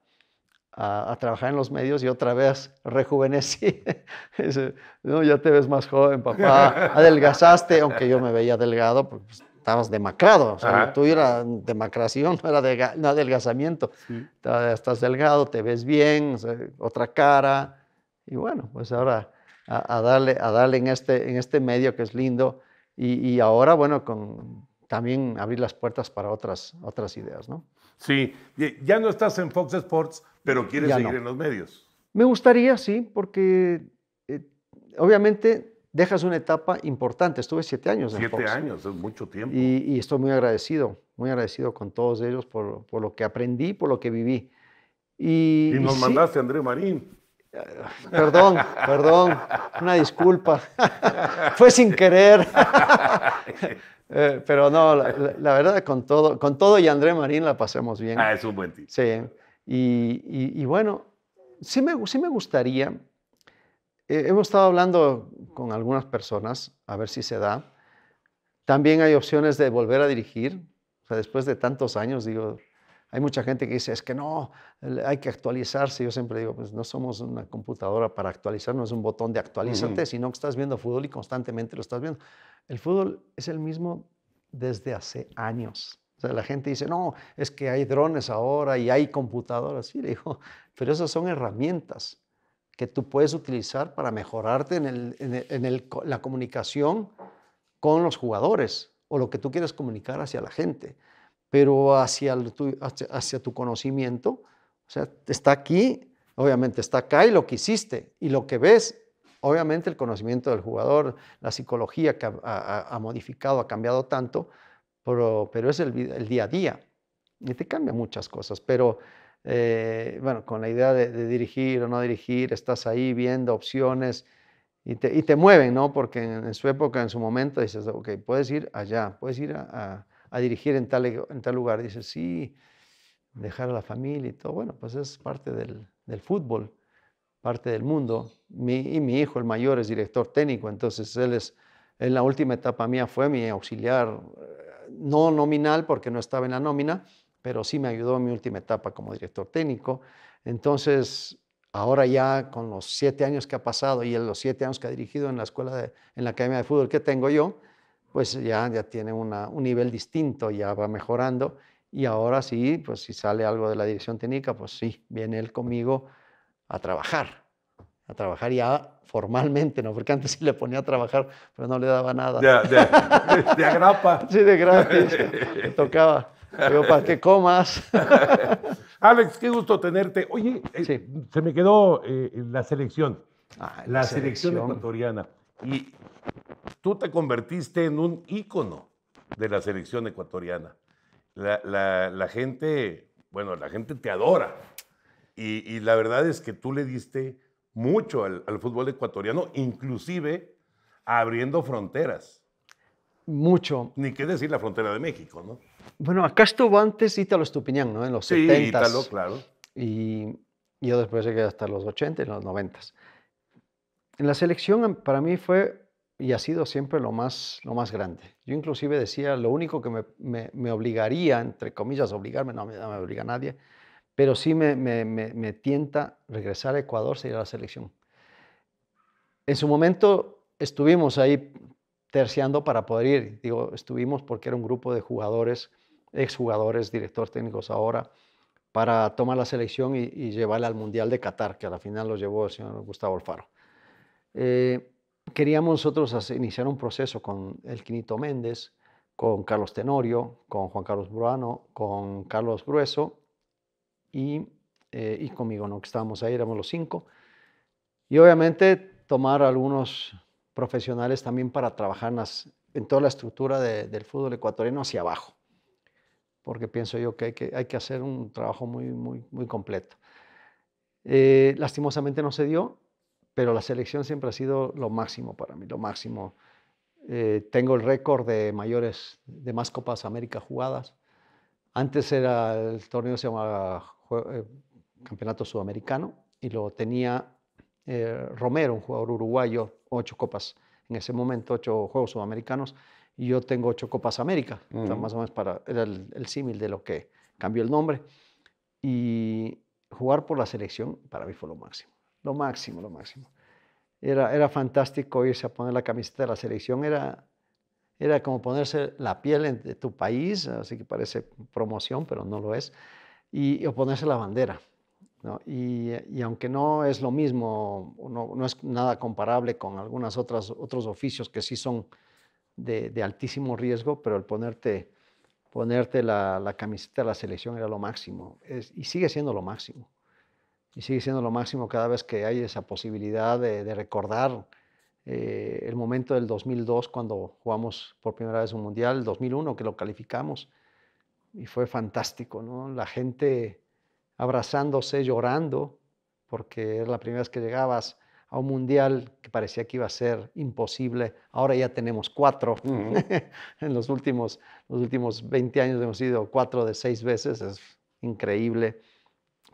a, trabajar en los medios y otra vez rejuvenecí. no, ya te ves más joven, papá. Adelgazaste, aunque yo me veía delgado, porque pues, estabas demacrado. O sea, tú era demacración, no era de, no adelgazamiento. Estás delgado, te ves bien, otra cara y bueno, pues ahora a, darle, a darle en, este, en este medio que es lindo y, ahora, bueno, con, también abrir las puertas para otras, otras ideas, ¿no? Sí, ya no estás en Fox Sports, pero quieres seguir en los medios. Me gustaría, sí, porque eh, obviamente dejas una etapa importante. Estuve siete años en siete Fox. Siete años, es mucho tiempo. Y, estoy muy agradecido, muy agradecido con todos ellos por, por, lo que aprendí, por lo que viví. Y, nos mandaste a André Marín. Perdón, perdón, una disculpa. Fue sin querer. Eh, pero no, la, verdad, con todo, con todo y André Marín la pasamos bien. Ah, es un buen Sí. Y, bueno, sí me, me gustaría. Eh, hemos estado hablando con algunas personas, a ver si se da. También hay opciones de volver a dirigir. O sea, después de tantos años, digo, hay mucha gente que dice, es que no, hay que actualizarse. Yo siempre digo, pues no somos una computadora para actualizar, no es un botón de actualízate, sino que estás viendo fútbol y constantemente lo estás viendo. El fútbol es el mismo desde hace años. O sea, la gente dice, no, es que hay drones ahora y hay computadoras. Sí, le pero esas son herramientas que tú puedes utilizar para mejorarte en, la comunicación con los jugadores o lo que tú quieres comunicar hacia la gente pero hacia, hacia, tu conocimiento. O sea, está aquí, obviamente está acá y lo que hiciste y lo que ves obviamente el conocimiento del jugador, la psicología que ha, modificado, ha cambiado tanto, pero, pero es el, día a día y te cambia muchas cosas. Pero eh, bueno, con la idea de, dirigir o no dirigir, estás ahí viendo opciones y te, y te mueven, ¿no? Porque en, su época, en su momento, dices, ok, puedes ir allá, puedes ir a a dirigir en tal, lugar. Dice, sí, dejar a la familia y todo. Bueno, pues es parte del, fútbol, parte del mundo. y mi hijo, el mayor, es director técnico, entonces él es, en la última etapa mía fue mi auxiliar, eh, no nominal porque no estaba en la nómina, pero sí me ayudó en mi última etapa como director técnico. Entonces, ahora ya con los siete años que ha pasado y los siete años que ha dirigido en la escuela, en la Academia de Fútbol que tengo yo, pues ya, ya tiene un nivel distinto, ya va mejorando. Y ahora sí, pues si sale algo de la dirección técnica, pues sí, viene él conmigo a trabajar, a trabajar ya formalmente, ¿no? Porque antes sí le ponía a trabajar, pero no le daba nada. De, de, agrapa. Sí, de gratis. Le tocaba. Digo, para que comas. Alex, qué gusto tenerte. Oye, eh, se me quedó eh, la selección. Ah, la, selección. selección ecuatoriana. Y tú te convertiste en un ícono de la selección ecuatoriana. La, gente, bueno, la gente te adora. Y, la verdad es que tú le diste mucho al, fútbol ecuatoriano, inclusive abriendo fronteras. Mucho. Ni qué decir la frontera de México, ¿no? Bueno, acá estuvo antes Ítalo Estupiñán, ¿no? En los 70s. Sí, Ítalo, claro. Y yo después llegué hasta los 80 y los 90. En la selección para mí fue y ha sido siempre lo más, lo más grande. Yo inclusive decía, lo único que me, me, me obligaría, entre comillas, obligarme, no, me obliga nadie, pero sí me, me, tienta regresar a Ecuador, seguir a la selección. En su momento estuvimos ahí terciando para poder ir. Digo, estuvimos porque era un grupo de jugadores, exjugadores, directores técnicos ahora, para tomar la selección y, llevarla al Mundial de Qatar, que a la final lo llevó el señor Gustavo Alfaro. Eh, Queríamos nosotros iniciar un proceso con el Quinito Méndez, con Carlos Tenorio, con Juan Carlos Bruano, con Carlos Grueso eh, y, conmigo, ¿no? que estábamos ahí, éramos los cinco. Y obviamente tomar algunos profesionales también para trabajar en, toda la estructura del fútbol ecuatoriano hacia abajo, porque pienso yo que hay que, hacer un trabajo muy, muy, muy completo. Eh, lastimosamente no se dio pero la selección siempre ha sido lo máximo para mí, lo máximo. Eh, tengo el récord de mayores, de más Copas América jugadas. Antes era el torneo se llamaba eh, Campeonato Sudamericano y lo tenía eh, Romero, un jugador uruguayo, ocho copas en ese momento, ocho Juegos Sudamericanos, y yo tengo ocho Copas América, más o menos para, era el símil de lo que cambió el nombre. Y jugar por la selección para mí fue lo máximo lo máximo, lo máximo. Era, era fantástico irse a poner la camiseta de la selección, era, era como ponerse la piel de tu país, así que parece promoción, pero no lo es, y, o ponerse la bandera. Y, aunque no es lo mismo, no, es nada comparable con algunas otros oficios que sí son de, altísimo riesgo, pero el ponerte, ponerte la, la, camiseta de la selección era lo máximo y sigue siendo lo máximo y sigue siendo lo máximo cada vez que hay esa posibilidad de, recordar eh, el momento del 2002 cuando jugamos por primera vez un mundial, el 2001 que lo calificamos y fue fantástico, La gente abrazándose, llorando, porque era la primera vez que llegabas a un mundial que parecía que iba a ser imposible. Ahora ya tenemos cuatro. en los últimos, los últimos 20 años hemos ido cuatro de seis veces, es increíble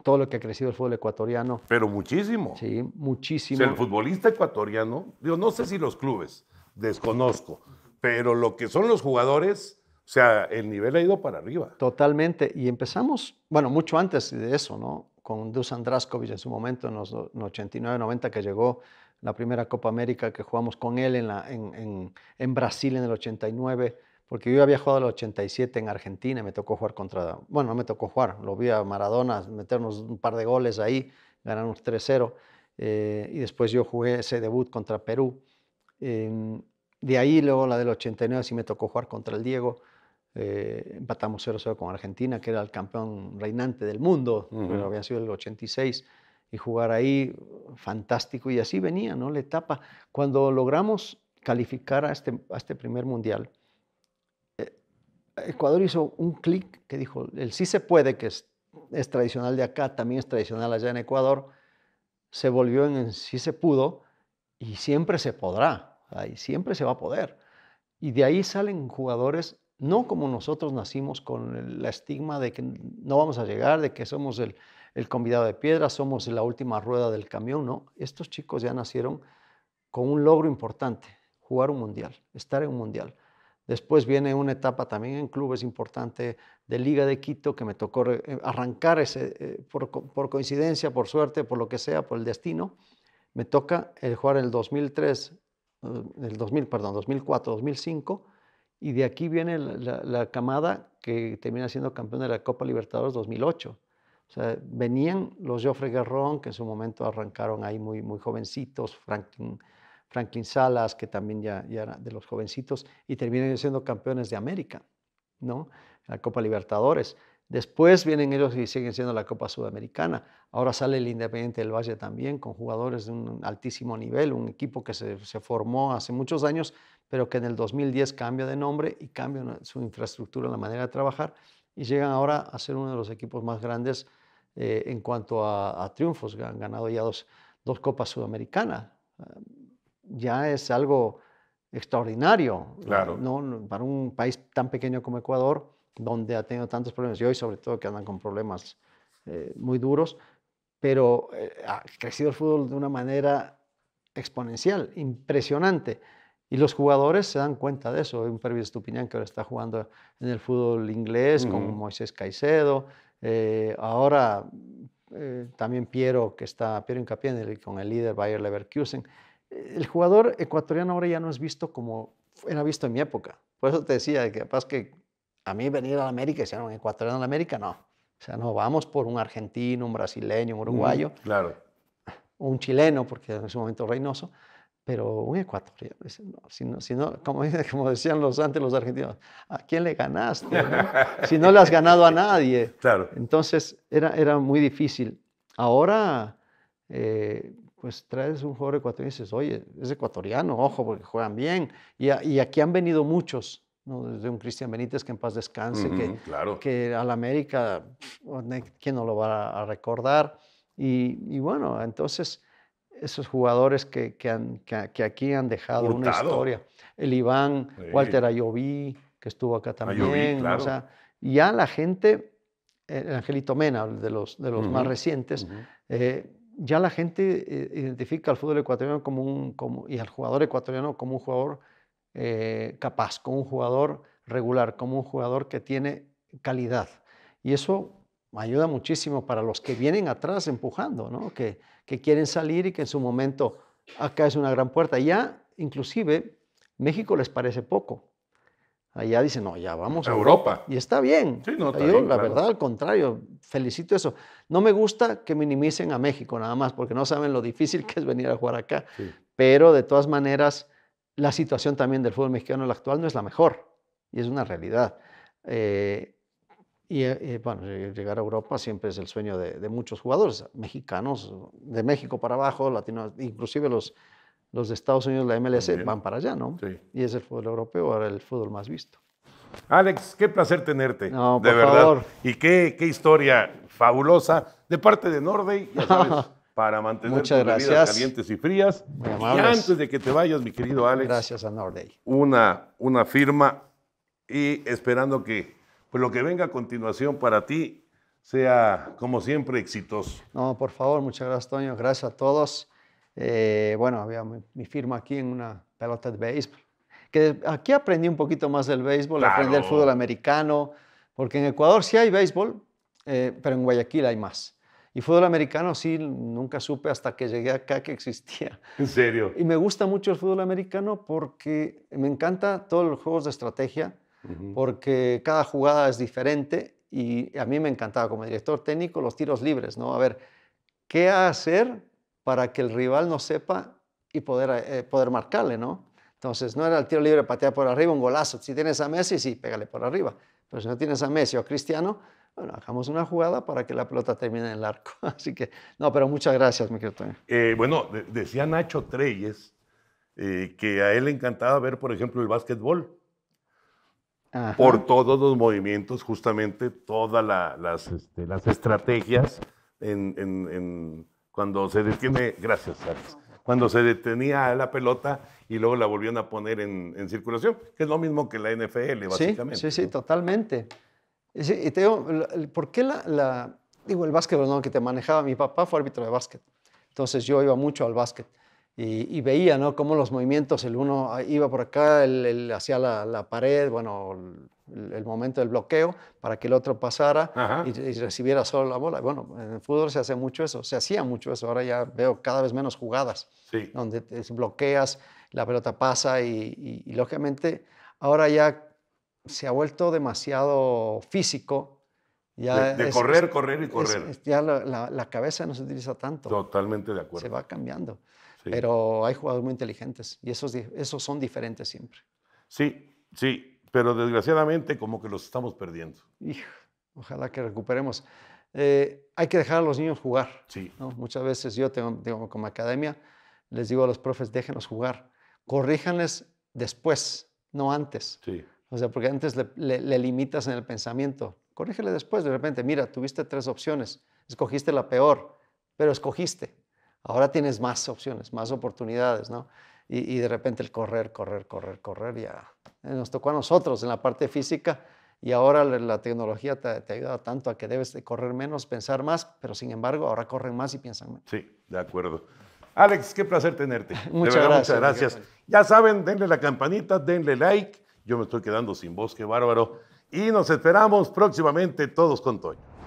todo lo que ha crecido el fútbol ecuatoriano. Pero muchísimo. Sí, muchísimo. el futbolista ecuatoriano, yo no sé si los clubes, desconozco, pero lo que son los jugadores, o sea, el nivel ha ido para arriba. Totalmente. Y empezamos, bueno, mucho antes de eso, ¿no? Con Dusan Draskovic en su momento, en los 89-90 que llegó la primera Copa América que jugamos con él en, la, en, en Brasil en el 89 porque yo había jugado el 87 en Argentina, me tocó jugar contra, bueno, no me tocó jugar, lo vi a Maradona meternos un par de goles ahí, un 3-0, eh, y después yo jugué ese debut contra Perú. Em, de ahí luego la del 89 sí me tocó jugar contra el Diego, eh, empatamos 0-0 con Argentina, que era el campeón reinante del mundo, pero había sido el 86, y jugar ahí, fantástico, y así venía, ¿no? La etapa. Cuando logramos calificar a este, a este primer mundial, Ecuador hizo un clic que dijo, el sí se puede, que es, tradicional de acá, también es tradicional allá en Ecuador, se volvió en el sí se pudo y siempre se podrá, y siempre se va a poder. Y de ahí salen jugadores, no como nosotros nacimos con el estigma de que no vamos a llegar, de que somos el, el convidado de piedra, somos la última rueda del camión, no. Estos chicos ya nacieron con un logro importante, jugar un mundial, estar en un mundial. Después viene una etapa también en clubes importante de Liga de Quito que me tocó eh, arrancar ese, eh, por, por, coincidencia, por suerte, por lo que sea, por el destino. Me toca el eh, jugar el 2003, el 2000, perdón, 2004, 2005 y de aquí viene la, camada que termina siendo campeón de la Copa Libertadores 2008. O sea, venían los Geoffrey Garrón, que en su momento arrancaron ahí muy, muy jovencitos, Franklin Franklin Salas, que también ya, era de los jovencitos, y terminan siendo campeones de América, ¿no? La Copa Libertadores. Después vienen ellos y siguen siendo la Copa Sudamericana. Ahora sale el Independiente del Valle también, con jugadores de un altísimo nivel, un equipo que se, formó hace muchos años, pero que en el 2010 cambia de nombre y cambia su infraestructura, la manera de trabajar, y llegan ahora a ser uno de los equipos más grandes eh, en cuanto a, a, triunfos. Han ganado ya dos, dos Copas Sudamericanas ya es algo extraordinario eh, claro. ¿no? para un país tan pequeño como Ecuador, donde ha tenido tantos problemas y hoy sobre todo que andan con problemas eh, muy duros, pero eh, ha crecido el fútbol de una manera exponencial, impresionante. Y los jugadores se dan cuenta de eso. Hay un Pervis Estupiñán que ahora está jugando en el fútbol inglés con Moisés Caicedo. ahora también Piero, que está, Piero Incapié, con el líder Bayer Leverkusen el jugador ecuatoriano ahora ya no es visto como era visto en mi época. Por eso te decía que capaz que a mí venir a la América y un ah, un ecuatoriano en la América, no. O sea, no vamos por un argentino, un brasileño, un uruguayo. claro. Un chileno, porque en ese momento Reynoso, pero un ecuatoriano. no, como, decían los antes los argentinos, ¿a quién le ganaste? si no le has ganado a nadie. Claro. Entonces era, era muy difícil. Ahora, eh, pues traes un jugador ecuatoriano y dices, oye, es ecuatoriano, ojo, porque juegan bien. Y, aquí han venido muchos, ¿no? desde un Cristian Benítez que en paz descanse, que, claro. que al América, pues, ¿quién no lo va a recordar? Y, bueno, entonces esos jugadores que, que, aquí han dejado una historia. El Iván, Walter Ayoví, que estuvo acá también. o sea, ya la gente, Angelito Mena, de los, de los más recientes, ya la gente eh, identifica al fútbol ecuatoriano como y al jugador ecuatoriano como un jugador eh, capaz, como un jugador regular, como un jugador que tiene calidad. Y eso ayuda muchísimo para los que vienen atrás empujando, que, que quieren salir y que en su momento acá es una gran puerta. Ya, inclusive, México les parece poco. Allá dicen, no, ya vamos a Europa. Y está bien. la verdad, al contrario, felicito eso. No me gusta que minimicen a México nada más, porque no saben lo difícil que es venir a jugar acá. Pero de todas maneras, la situación también del fútbol mexicano en la actual no es la mejor. Y es una realidad. Eh, eh, y, bueno, llegar a Europa siempre es el sueño de, muchos jugadores, mexicanos, de México para abajo, latinos, inclusive los los de Estados Unidos, la MLS, van para allá, ¿no? Sí. Y es el fútbol europeo, ahora el fútbol más visto. Alex, qué placer tenerte. de verdad. Y qué, qué, historia fabulosa de parte de Nordey ya sabes, para mantener las bebidas calientes y frías. Y antes de que te vayas, mi querido Alex. Gracias a Nordey. Una, una firma y esperando que pues, lo que venga a continuación para ti sea, como siempre, exitoso. No, por favor, muchas gracias, Toño. Gracias a todos. Eh, bueno, había mi, firma aquí en una pelota de béisbol. Que aquí aprendí un poquito más del béisbol, aprendí el fútbol americano, porque en Ecuador sí hay béisbol, eh, pero en Guayaquil hay más. Y fútbol americano sí, nunca supe hasta que llegué acá que existía. ¿En serio? Y me gusta mucho el fútbol americano porque me encanta todos los juegos de estrategia, porque cada jugada es diferente y a mí me encantaba como director técnico los tiros libres, ¿no? A ver, ¿qué hacer para que el rival no sepa y poder, eh, poder marcarle, ¿no? Entonces, no era el tiro libre patear por arriba, un golazo. Si tienes a Messi, sí, pégale por arriba. Pero si no tienes a Messi o a Cristiano, bueno, hagamos una jugada para que la pelota termine en el arco. Así que, no, pero muchas gracias, mi querido eh, bueno, decía Nacho Treyes eh, que a él le encantaba ver, por ejemplo, el básquetbol. Por todos los movimientos, justamente todas este, las, estrategias en cuando se detiene, gracias, cuando se detenía la pelota y luego la volvieron a poner en, circulación, que es lo mismo que la NFL, básicamente. Sí, sí, totalmente. y te digo, ¿por qué la, digo, el básquetbol no, que te manejaba mi papá fue árbitro de básquet, entonces yo iba mucho al básquet y, veía ¿no? cómo los movimientos, el uno iba por acá, el, la, pared, bueno, el, momento del bloqueo para que el otro pasara y, recibiera solo la bola. Bueno, en el fútbol se hace mucho eso, se hacía mucho eso, ahora ya veo cada vez menos jugadas donde te bloqueas, la pelota pasa y, lógicamente ahora ya se ha vuelto demasiado físico. Ya de, correr, correr y correr. ya la cabeza no se utiliza tanto. Totalmente de acuerdo. Se va cambiando. Pero hay jugadores muy inteligentes y esos, esos son diferentes siempre. Sí, sí, pero desgraciadamente como que los estamos perdiendo. ojalá que recuperemos. Eh, hay que dejar a los niños jugar. Sí. Muchas veces yo tengo, digo como academia, les digo a los profes, déjenlos jugar, corríjanles después, no antes. Sí. O sea, porque antes le, limitas en el pensamiento. Corrígele después, de repente, mira, tuviste tres opciones, escogiste la peor, pero escogiste. Ahora tienes más opciones, más oportunidades, ¿no? Y, de repente el correr, correr, correr, correr, ya eh, nos tocó a nosotros en la parte física y ahora la tecnología te, ha ayuda tanto a que debes correr menos, pensar más, pero sin embargo ahora corren más y piensan menos. Sí, de acuerdo. Alex, qué placer tenerte. muchas, gracias, gracias. Ya saben, denle la campanita, denle like. Yo me estoy quedando sin voz, qué bárbaro. Y nos esperamos próximamente todos con Toño.